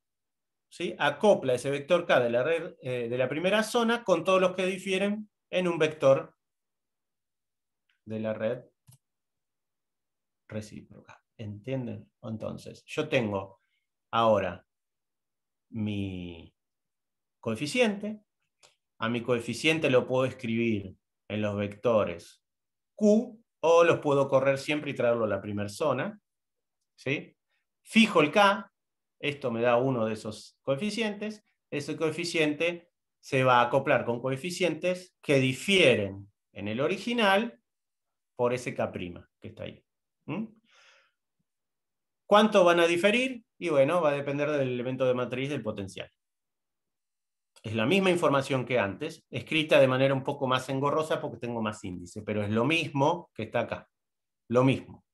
¿sí? acopla ese vector K de la, red, eh, de la primera zona con todos los que difieren en un vector de la red recíproca. ¿Entienden? Entonces, yo tengo ahora mi coeficiente. A mi coeficiente lo puedo escribir en los vectores Q o los puedo correr siempre y traerlo a la primera zona. ¿sí? Fijo el K, esto me da uno de esos coeficientes, ese coeficiente se va a acoplar con coeficientes que difieren en el original por ese K' que está ahí. ¿Cuánto van a diferir? Y bueno, va a depender del elemento de matriz del potencial. Es la misma información que antes, escrita de manera un poco más engorrosa porque tengo más índice, pero es lo mismo que está acá. Lo mismo.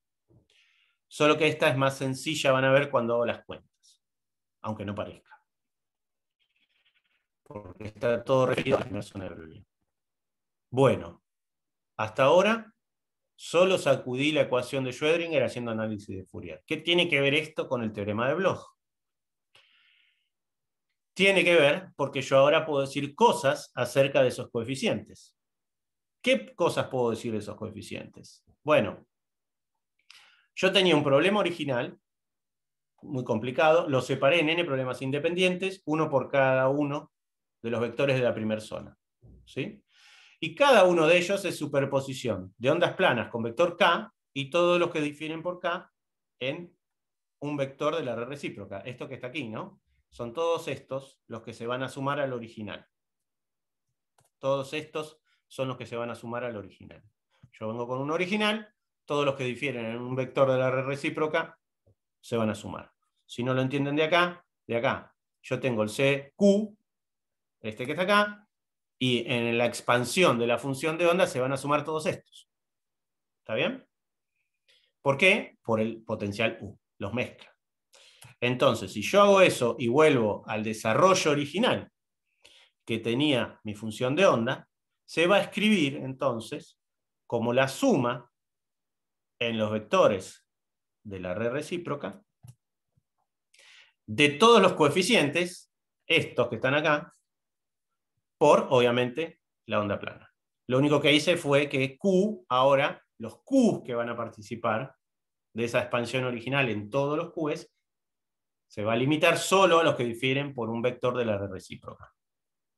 Solo que esta es más sencilla, van a ver cuando hago las cuentas aunque no parezca. Porque está todo regido a la de Bueno, hasta ahora solo sacudí la ecuación de Schrödinger haciendo análisis de Fourier. ¿Qué tiene que ver esto con el teorema de Bloch? Tiene que ver porque yo ahora puedo decir cosas acerca de esos coeficientes. ¿Qué cosas puedo decir de esos coeficientes? Bueno, yo tenía un problema original muy complicado, lo separé en n problemas independientes, uno por cada uno de los vectores de la primera zona. ¿sí? Y cada uno de ellos es superposición de ondas planas con vector k y todos los que difieren por k en un vector de la red recíproca. Esto que está aquí, ¿no? Son todos estos los que se van a sumar al original. Todos estos son los que se van a sumar al original. Yo vengo con un original, todos los que difieren en un vector de la red recíproca se van a sumar. Si no lo entienden de acá, de acá. Yo tengo el CQ, este que está acá, y en la expansión de la función de onda se van a sumar todos estos. ¿Está bien? ¿Por qué? Por el potencial U. Los mezcla. Entonces, si yo hago eso y vuelvo al desarrollo original que tenía mi función de onda, se va a escribir entonces como la suma en los vectores de la red recíproca, de todos los coeficientes, estos que están acá, por, obviamente, la onda plana. Lo único que hice fue que Q, ahora, los Q que van a participar de esa expansión original en todos los Qs, se va a limitar solo a los que difieren por un vector de la red recíproca.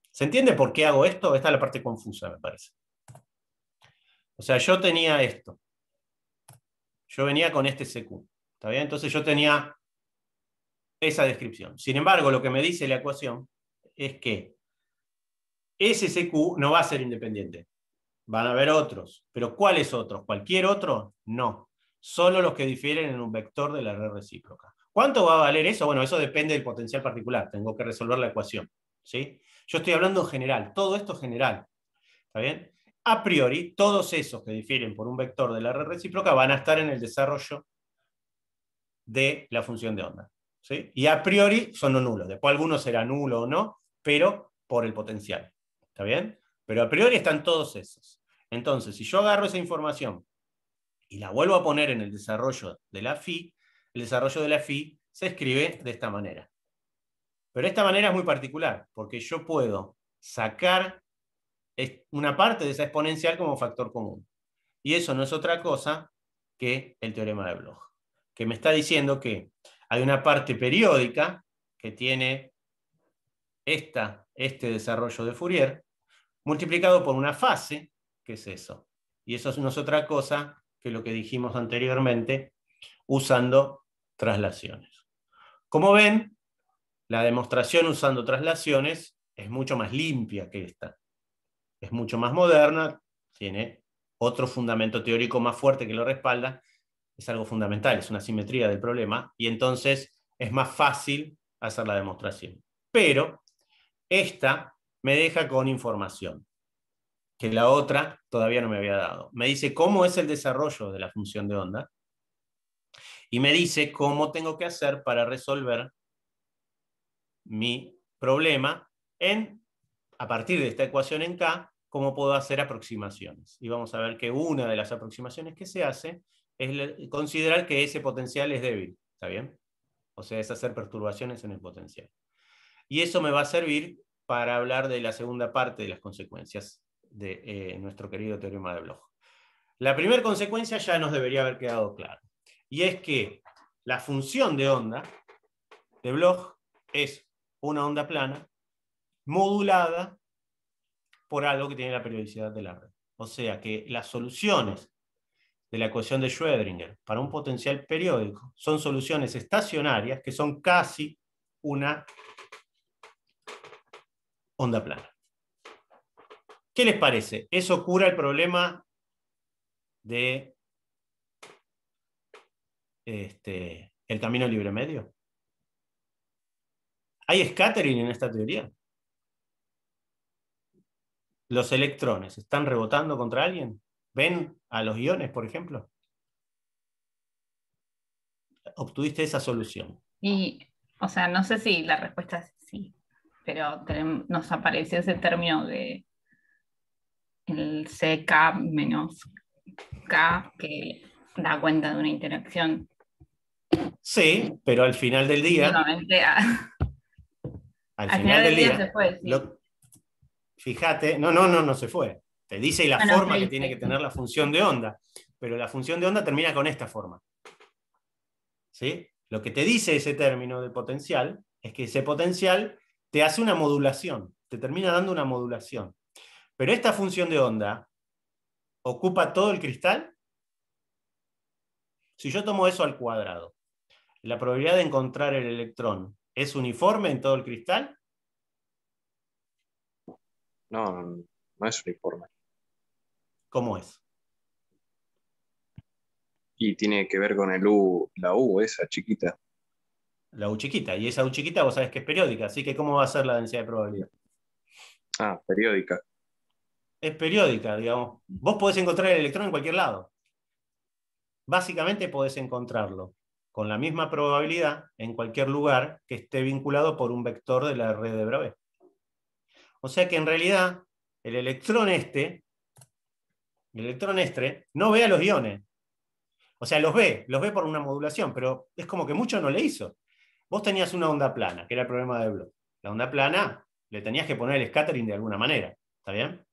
¿Se entiende por qué hago esto? Esta es la parte confusa, me parece. O sea, yo tenía esto. Yo venía con este CQ. ¿Está bien? Entonces yo tenía esa descripción. Sin embargo, lo que me dice la ecuación es que ese CQ no va a ser independiente. Van a haber otros. Pero ¿cuáles otros? ¿Cualquier otro? No. Solo los que difieren en un vector de la red recíproca. ¿Cuánto va a valer eso? Bueno, eso depende del potencial particular. Tengo que resolver la ecuación. ¿sí? Yo estoy hablando en general. Todo esto general. ¿Está bien? a priori, todos esos que difieren por un vector de la red recíproca van a estar en el desarrollo de la función de onda. Y a priori son no nulos. Después algunos será nulo o no, pero por el potencial. ¿Está bien? Pero a priori están todos esos. Entonces, si yo agarro esa información y la vuelvo a poner en el desarrollo de la FI, el desarrollo de la FI se escribe de esta manera. Pero esta manera es muy particular, porque yo puedo sacar una parte de esa exponencial como factor común. Y eso no es otra cosa que el teorema de Bloch, que me está diciendo que hay una parte periódica que tiene esta, este desarrollo de Fourier, multiplicado por una fase, que es eso. Y eso no es otra cosa que lo que dijimos anteriormente usando traslaciones. Como ven, la demostración usando traslaciones es mucho más limpia que esta es mucho más moderna, tiene otro fundamento teórico más fuerte que lo respalda, es algo fundamental, es una simetría del problema, y entonces es más fácil hacer la demostración. Pero esta me deja con información que la otra todavía no me había dado. Me dice cómo es el desarrollo de la función de onda y me dice cómo tengo que hacer para resolver mi problema en, a partir de esta ecuación en K cómo puedo hacer aproximaciones. Y vamos a ver que una de las aproximaciones que se hace es considerar que ese potencial es débil, ¿está bien? O sea, es hacer perturbaciones en el potencial. Y eso me va a servir para hablar de la segunda parte de las consecuencias de eh, nuestro querido teorema de Bloch. La primera consecuencia ya nos debería haber quedado claro, y es que la función de onda de Bloch es una onda plana modulada por algo que tiene la periodicidad de la red. O sea que las soluciones de la ecuación de Schrödinger para un potencial periódico son soluciones estacionarias que son casi una onda plana. ¿Qué les parece? ¿Eso cura el problema de este, el camino libre medio? ¿Hay scattering en esta teoría? los electrones están rebotando contra alguien? ¿Ven a los iones, por ejemplo? Obtuviste esa solución. Y, o sea, no sé si la respuesta es sí, pero nos apareció ese término de el CK menos K que da cuenta de una interacción. Sí, pero al final del día. al, final, del día, se fíjate, no, no, no, no se fue. Te dice la ah, forma que tiene que tener la función de onda, pero la función de onda termina con esta forma. ¿Sí? Lo que te dice ese término de potencial es que ese potencial te hace una modulación, te termina dando una modulación. Pero esta función de onda ocupa todo el cristal. Si yo tomo eso al cuadrado, la probabilidad de encontrar el electrón es uniforme en todo el cristal. No, no es uniforme. ¿Cómo es? Y tiene que ver con el U, la U esa chiquita. La U chiquita, y esa U chiquita vos sabés que es periódica, así que ¿cómo va a ser la densidad de probabilidad? Ah, periódica. Es periódica, digamos. Vos podés encontrar el electrón en cualquier lado. Básicamente podés encontrarlo con la misma probabilidad en cualquier lugar que esté vinculado por un vector de la red de Bravais. O sea que en realidad el electrón este, el electrón este, no ve a los iones. O sea, los ve, los ve por una modulación, pero es como que mucho no le hizo. Vos tenías una onda plana, que era el problema de Bloch. La onda plana le tenías que poner el scattering de alguna manera. ¿Está bien?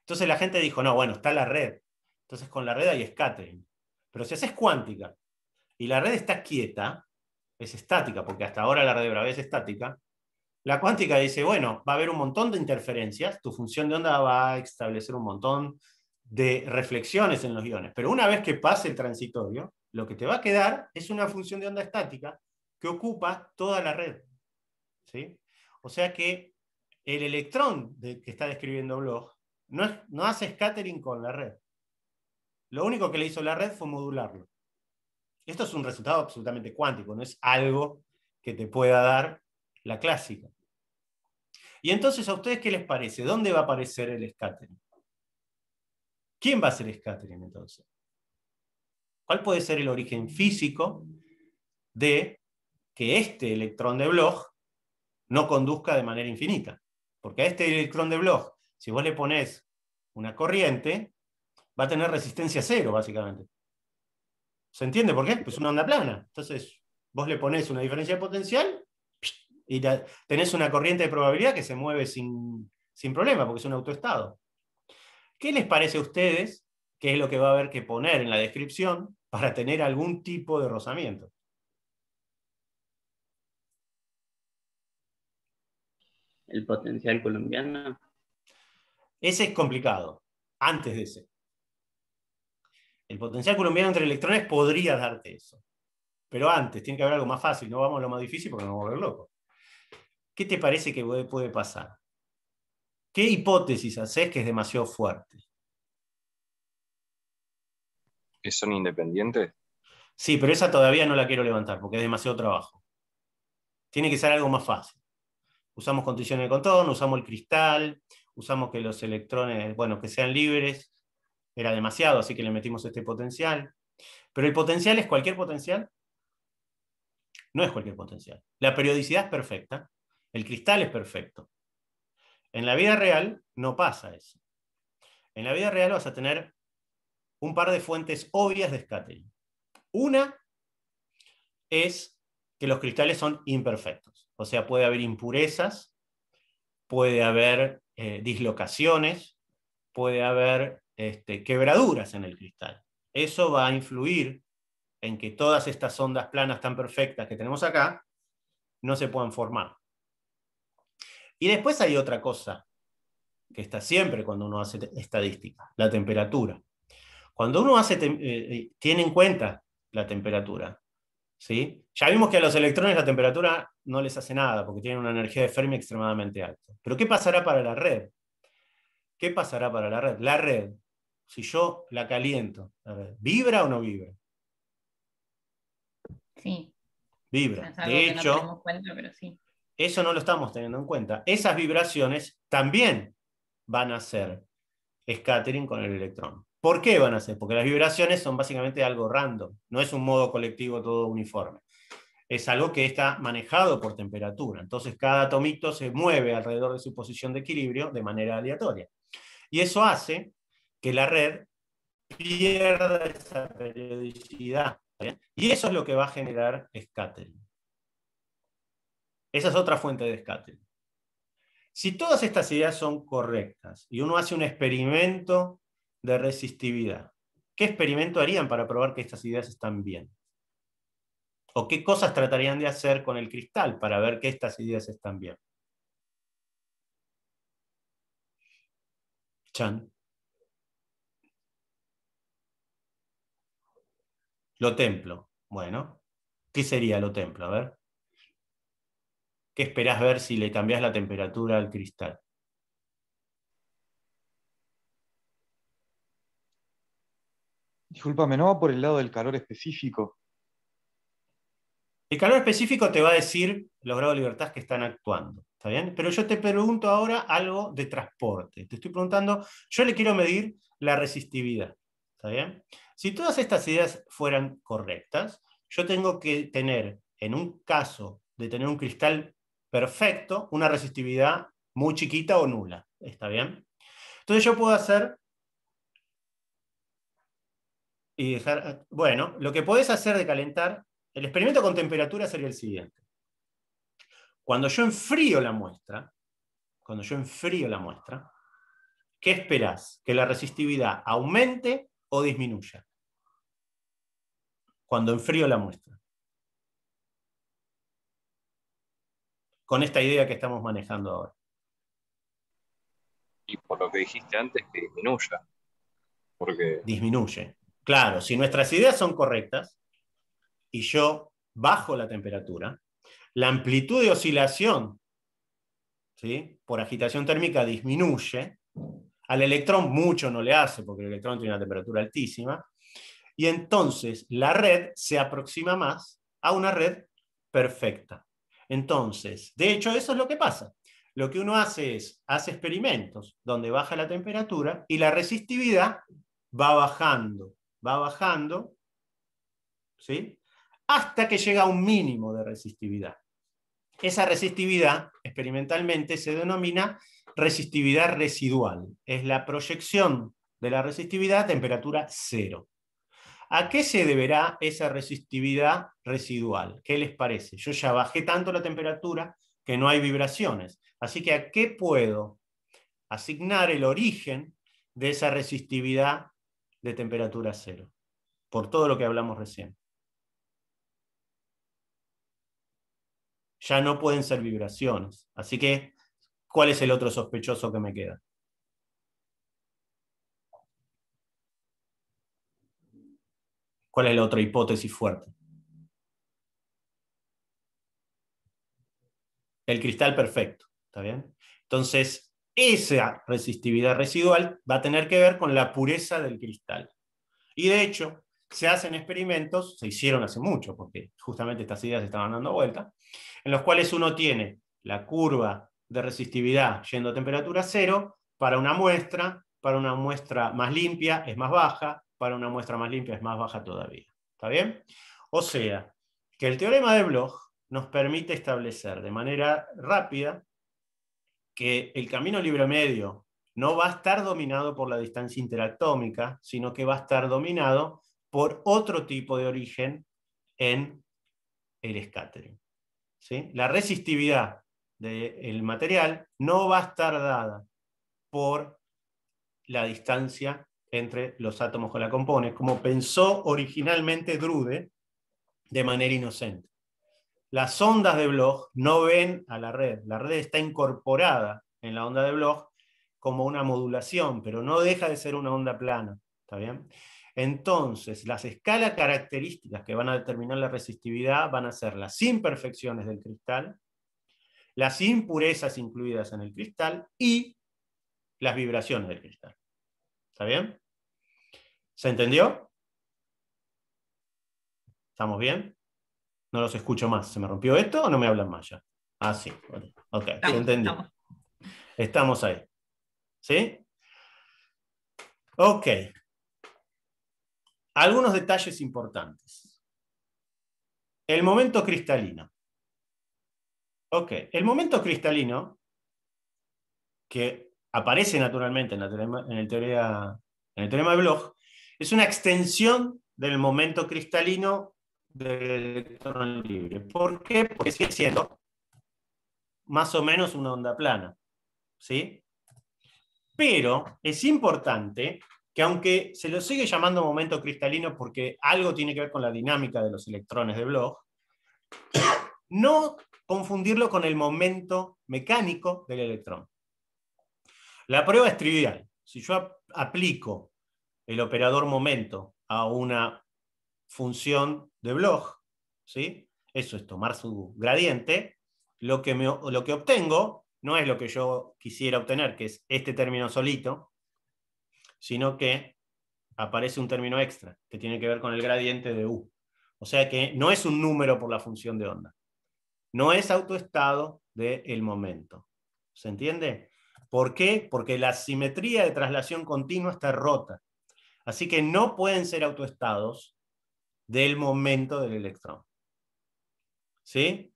Entonces la gente dijo, no, bueno, está la red. Entonces con la red hay scattering. Pero si haces cuántica y la red está quieta, es estática, porque hasta ahora la red de Bravais es estática, la cuántica dice, bueno, va a haber un montón de interferencias, tu función de onda va a establecer un montón de reflexiones en los iones, pero una vez que pase el transitorio, lo que te va a quedar es una función de onda estática que ocupa toda la red. ¿sí? O sea que el electrón que está describiendo Bloch no, no hace scattering con la red. Lo único que le hizo la red fue modularlo. Esto es un resultado absolutamente cuántico, no es algo que te pueda dar la clásica. Y entonces, ¿a ustedes qué les parece? ¿Dónde va a aparecer el scattering? ¿Quién va a hacer scattering entonces? ¿Cuál puede ser el origen físico de que este electrón de Bloch no conduzca de manera infinita? Porque a este electrón de Bloch, si vos le pones una corriente, va a tener resistencia cero, básicamente. ¿Se entiende por qué? Pues una onda plana. Entonces, vos le pones una diferencia de potencial y tenés una corriente de probabilidad que se mueve sin, problema, porque es un autoestado. ¿Qué les parece a ustedes qué es lo que va a haber que poner en la descripción para tener algún tipo de rozamiento? El potencial colombiano. Ese es complicado, antes de ese. El potencial colombiano entre electrones podría darte eso. Pero antes, tiene que haber algo más fácil, no vamos a lo más difícil porque nos vamos a volver locos. ¿Qué te parece que puede pasar? ¿Qué hipótesis haces que es demasiado fuerte? ¿Es son independientes? Sí, pero esa todavía no la quiero levantar porque es demasiado trabajo. Tiene que ser algo más fácil. Usamos condiciones de contorno, usamos el cristal, usamos que los electrones, bueno, que sean libres. Era demasiado, así que le metimos este potencial. Pero el potencial es cualquier potencial. No es cualquier potencial. La periodicidad es perfecta. El cristal es perfecto. En la vida real no pasa eso. En la vida real vas a tener un par de fuentes obvias de scattering. Una es que los cristales son imperfectos, o sea, puede haber impurezas, puede haber eh, dislocaciones, puede haber este, quebraduras en el cristal. Eso va a influir en que todas estas ondas planas tan perfectas que tenemos acá no se puedan formar. Y después hay otra cosa que está siempre cuando uno hace estadística, la temperatura. Cuando uno hace eh, eh, tiene en cuenta la temperatura, ¿sí? ya vimos que a los electrones la temperatura no les hace nada porque tienen una energía de Fermi extremadamente alta. Pero ¿qué pasará para la red? ¿Qué pasará para la red? La red, si yo la caliento, ¿vibra o no vibra? Sí. Vibra. de hecho, pero sí. Eso no lo estamos teniendo en cuenta. Esas vibraciones también van a ser scattering con el electrón. ¿Por qué van a ser? Porque las vibraciones son básicamente algo random, no es un modo colectivo todo uniforme. Es algo que está manejado por temperatura. Entonces cada atomito se mueve alrededor de su posición de equilibrio de manera aleatoria. Y eso hace que la red pierda esa periodicidad. Y eso es lo que va a generar scattering. Esa es otra fuente de descarte. Si todas estas ideas son correctas y uno hace un experimento de resistividad, ¿qué experimento harían para probar que estas ideas están bien? ¿O qué cosas tratarían de hacer con el cristal para ver que estas ideas están bien? Chan. Lo templo. Bueno, ¿qué sería lo templo? A ver. ¿Qué esperás ver si le cambias la temperatura al cristal? Disculpame, no va por el lado del calor específico. El calor específico te va a decir los grados de libertad que están actuando. ¿Está bien? Pero yo te pregunto ahora algo de transporte. Te estoy preguntando, yo le quiero medir la resistividad. ¿Está bien? Si todas estas ideas fueran correctas, yo tengo que tener, en un caso de tener un cristal perfecto, una resistividad muy chiquita o nula. ¿Está bien? Entonces yo puedo hacer... Y bueno, lo que podés hacer de calentar, el experimento con temperatura sería el siguiente. Cuando yo enfrío la muestra, cuando yo enfrío la muestra, ¿qué esperás? ¿Que la resistividad aumente o disminuya? Cuando enfrío la muestra. con esta idea que estamos manejando ahora. Y por lo que dijiste antes, que disminuya. Porque... Disminuye. Claro, si nuestras ideas son correctas y yo bajo la temperatura, la amplitud de oscilación ¿sí? por agitación térmica disminuye, al electrón mucho no le hace porque el electrón tiene una temperatura altísima, y entonces la red se aproxima más a una red perfecta. Entonces, de hecho, eso es lo que pasa. Lo que uno hace es, hace experimentos donde baja la temperatura y la resistividad va bajando, va bajando, ¿sí? Hasta que llega a un mínimo de resistividad. Esa resistividad, experimentalmente, se denomina resistividad residual. Es la proyección de la resistividad a temperatura cero. ¿A qué se deberá esa resistividad residual? ¿Qué les parece? Yo ya bajé tanto la temperatura que no hay vibraciones. Así que ¿a qué puedo asignar el origen de esa resistividad de temperatura cero? Por todo lo que hablamos recién. Ya no pueden ser vibraciones. Así que, ¿cuál es el otro sospechoso que me queda? ¿Cuál es la otra hipótesis fuerte? El cristal perfecto, ¿está bien? Entonces, esa resistividad residual va a tener que ver con la pureza del cristal. Y de hecho, se hacen experimentos, se hicieron hace mucho, porque justamente estas ideas estaban dando vuelta, en los cuales uno tiene la curva de resistividad yendo a temperatura cero para una muestra, para una muestra más limpia es más baja, para una muestra más limpia es más baja todavía. ¿Está bien? O sea, que el teorema de Bloch nos permite establecer de manera rápida que el camino libre medio no va a estar dominado por la distancia interatómica, sino que va a estar dominado por otro tipo de origen en el scattering. ¿Sí? La resistividad del material no va a estar dada por la distancia entre los átomos que la componen, como pensó originalmente Drude de manera inocente. Las ondas de Bloch no ven a la red, la red está incorporada en la onda de Bloch como una modulación, pero no deja de ser una onda plana, ¿está bien? Entonces, las escalas características que van a determinar la resistividad van a ser las imperfecciones del cristal, las impurezas incluidas en el cristal y las vibraciones del cristal. ¿Está bien? ¿Se entendió? ¿Estamos bien? No los escucho más. ¿Se me rompió esto o no me hablan más ya? Ah, sí. Ok, estamos, entendí. Estamos. ahí. ¿Sí? Ok. Algunos detalles importantes. El momento cristalino. Ok, el momento cristalino, que aparece naturalmente en, el en el teorema de Bloch, es una extensión del momento cristalino del electrón libre. ¿Por qué? Porque sigue siendo más o menos una onda plana. ¿sí? Pero es importante que aunque se lo sigue llamando momento cristalino porque algo tiene que ver con la dinámica de los electrones de Bloch, (coughs) no confundirlo con el momento mecánico del electrón. La prueba es trivial. Si yo aplico el operador momento a una función de blog, ¿sí? eso es tomar su gradiente, lo que, me, lo que obtengo no es lo que yo quisiera obtener, que es este término solito, sino que aparece un término extra, que tiene que ver con el gradiente de U. O sea que no es un número por la función de onda. No es autoestado del momento. ¿Se entiende? ¿Por qué? Porque la simetría de traslación continua está rota. Así que no pueden ser autoestados del momento del electrón. ¿Sí?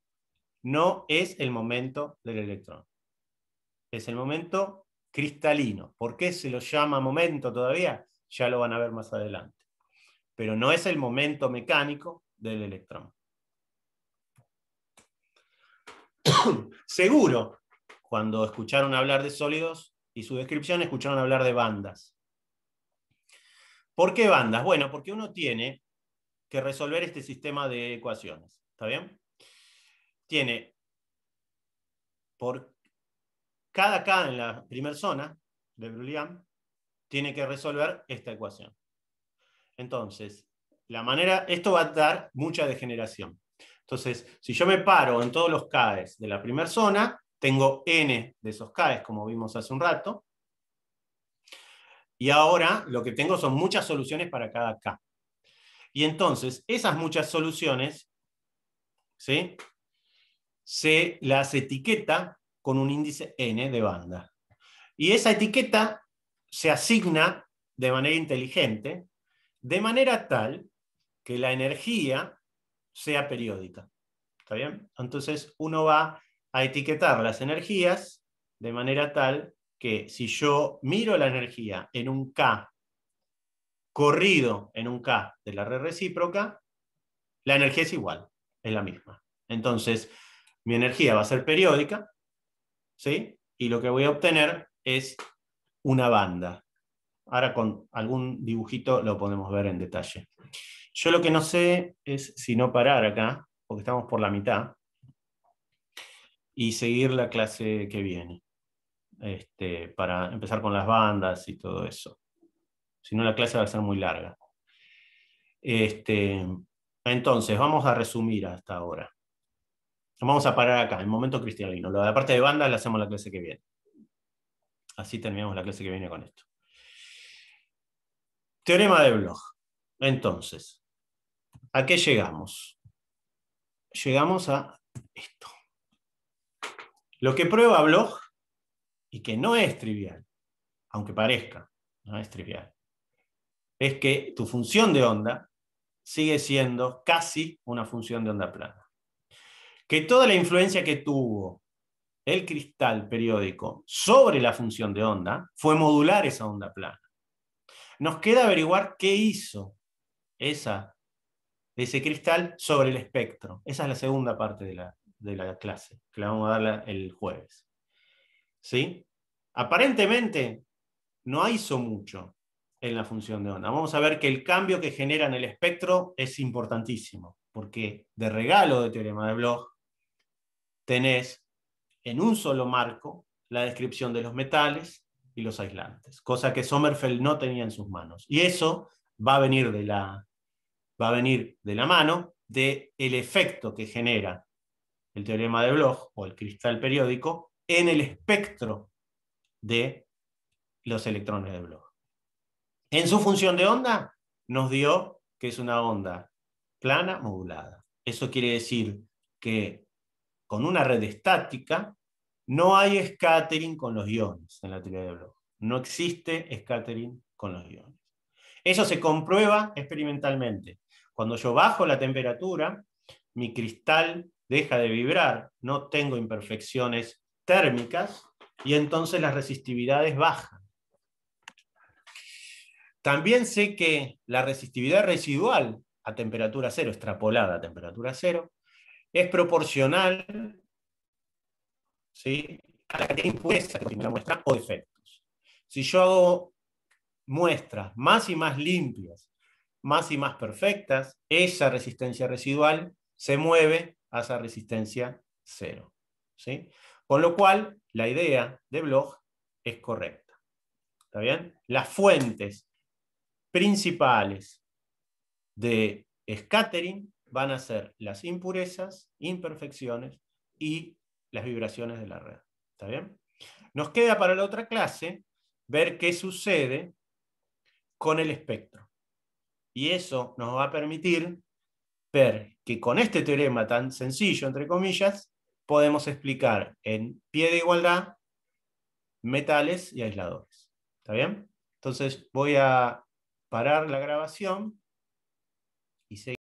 No es el momento del electrón. Es el momento cristalino. ¿Por qué se lo llama momento todavía? Ya lo van a ver más adelante. Pero no es el momento mecánico del electrón. (coughs) Seguro, cuando escucharon hablar de sólidos y su descripción, escucharon hablar de bandas. ¿Por qué bandas? Bueno, porque uno tiene que resolver este sistema de ecuaciones. ¿Está bien? Tiene por cada K en la primera zona de Brulian tiene que resolver esta ecuación. Entonces, la manera, esto va a dar mucha degeneración. Entonces, si yo me paro en todos los k's de la primera zona, tengo n de esos k's como vimos hace un rato, y ahora lo que tengo son muchas soluciones para cada K. Y entonces, esas muchas soluciones, ¿sí? Se las etiqueta con un índice N de banda. Y esa etiqueta se asigna de manera inteligente, de manera tal que la energía sea periódica. ¿Está bien? Entonces uno va a etiquetar las energías de manera tal que si yo miro la energía en un K corrido en un K de la red recíproca, la energía es igual, es la misma. Entonces, mi energía va a ser periódica, ¿sí? Y lo que voy a obtener es una banda. Ahora con algún dibujito lo podemos ver en detalle. Yo lo que no sé es si no parar acá, porque estamos por la mitad, y seguir la clase que viene. Este, para empezar con las bandas y todo eso. Si no, la clase va a ser muy larga. Este, entonces, vamos a resumir hasta ahora. Vamos a parar acá, en momento cristalino. La parte de bandas la hacemos la clase que viene. Así terminamos la clase que viene con esto. Teorema de Bloch. Entonces, ¿a qué llegamos? Llegamos a esto. Lo que prueba Bloch y que no es trivial, aunque parezca, no es trivial, es que tu función de onda sigue siendo casi una función de onda plana. Que toda la influencia que tuvo el cristal periódico sobre la función de onda fue modular esa onda plana. Nos queda averiguar qué hizo esa, ese cristal sobre el espectro. Esa es la segunda parte de la, de la clase, que la vamos a dar el jueves. ¿sí? Aparentemente no hizo mucho en la función de onda. Vamos a ver que el cambio que genera en el espectro es importantísimo, porque de regalo de teorema de Bloch tenés en un solo marco la descripción de los metales y los aislantes, cosa que Sommerfeld no tenía en sus manos. Y eso va a venir de la, va a venir de la mano del efecto que genera el teorema de Bloch o el cristal periódico en el espectro de los electrones de Bloch. En su función de onda, nos dio que es una onda plana modulada. Eso quiere decir que con una red estática no hay scattering con los iones en la teoría de Bloch. No existe scattering con los iones. Eso se comprueba experimentalmente. Cuando yo bajo la temperatura, mi cristal deja de vibrar, no tengo imperfecciones térmicas y entonces las resistividades bajan. También sé que la resistividad residual a temperatura cero, extrapolada a temperatura cero, es proporcional ¿sí? a la cantidad que la muestra o efectos. Si yo hago muestras más y más limpias, más y más perfectas, esa resistencia residual se mueve a esa resistencia cero. ¿sí? Con lo cual, la idea de blog es correcta. ¿Está bien? Las fuentes principales de scattering van a ser las impurezas, imperfecciones y las vibraciones de la red. ¿Está bien? Nos queda para la otra clase ver qué sucede con el espectro. Y eso nos va a permitir ver que con este teorema tan sencillo, entre comillas, podemos explicar en pie de igualdad metales y aisladores. ¿Está bien? Entonces voy a parar la grabación y seguir.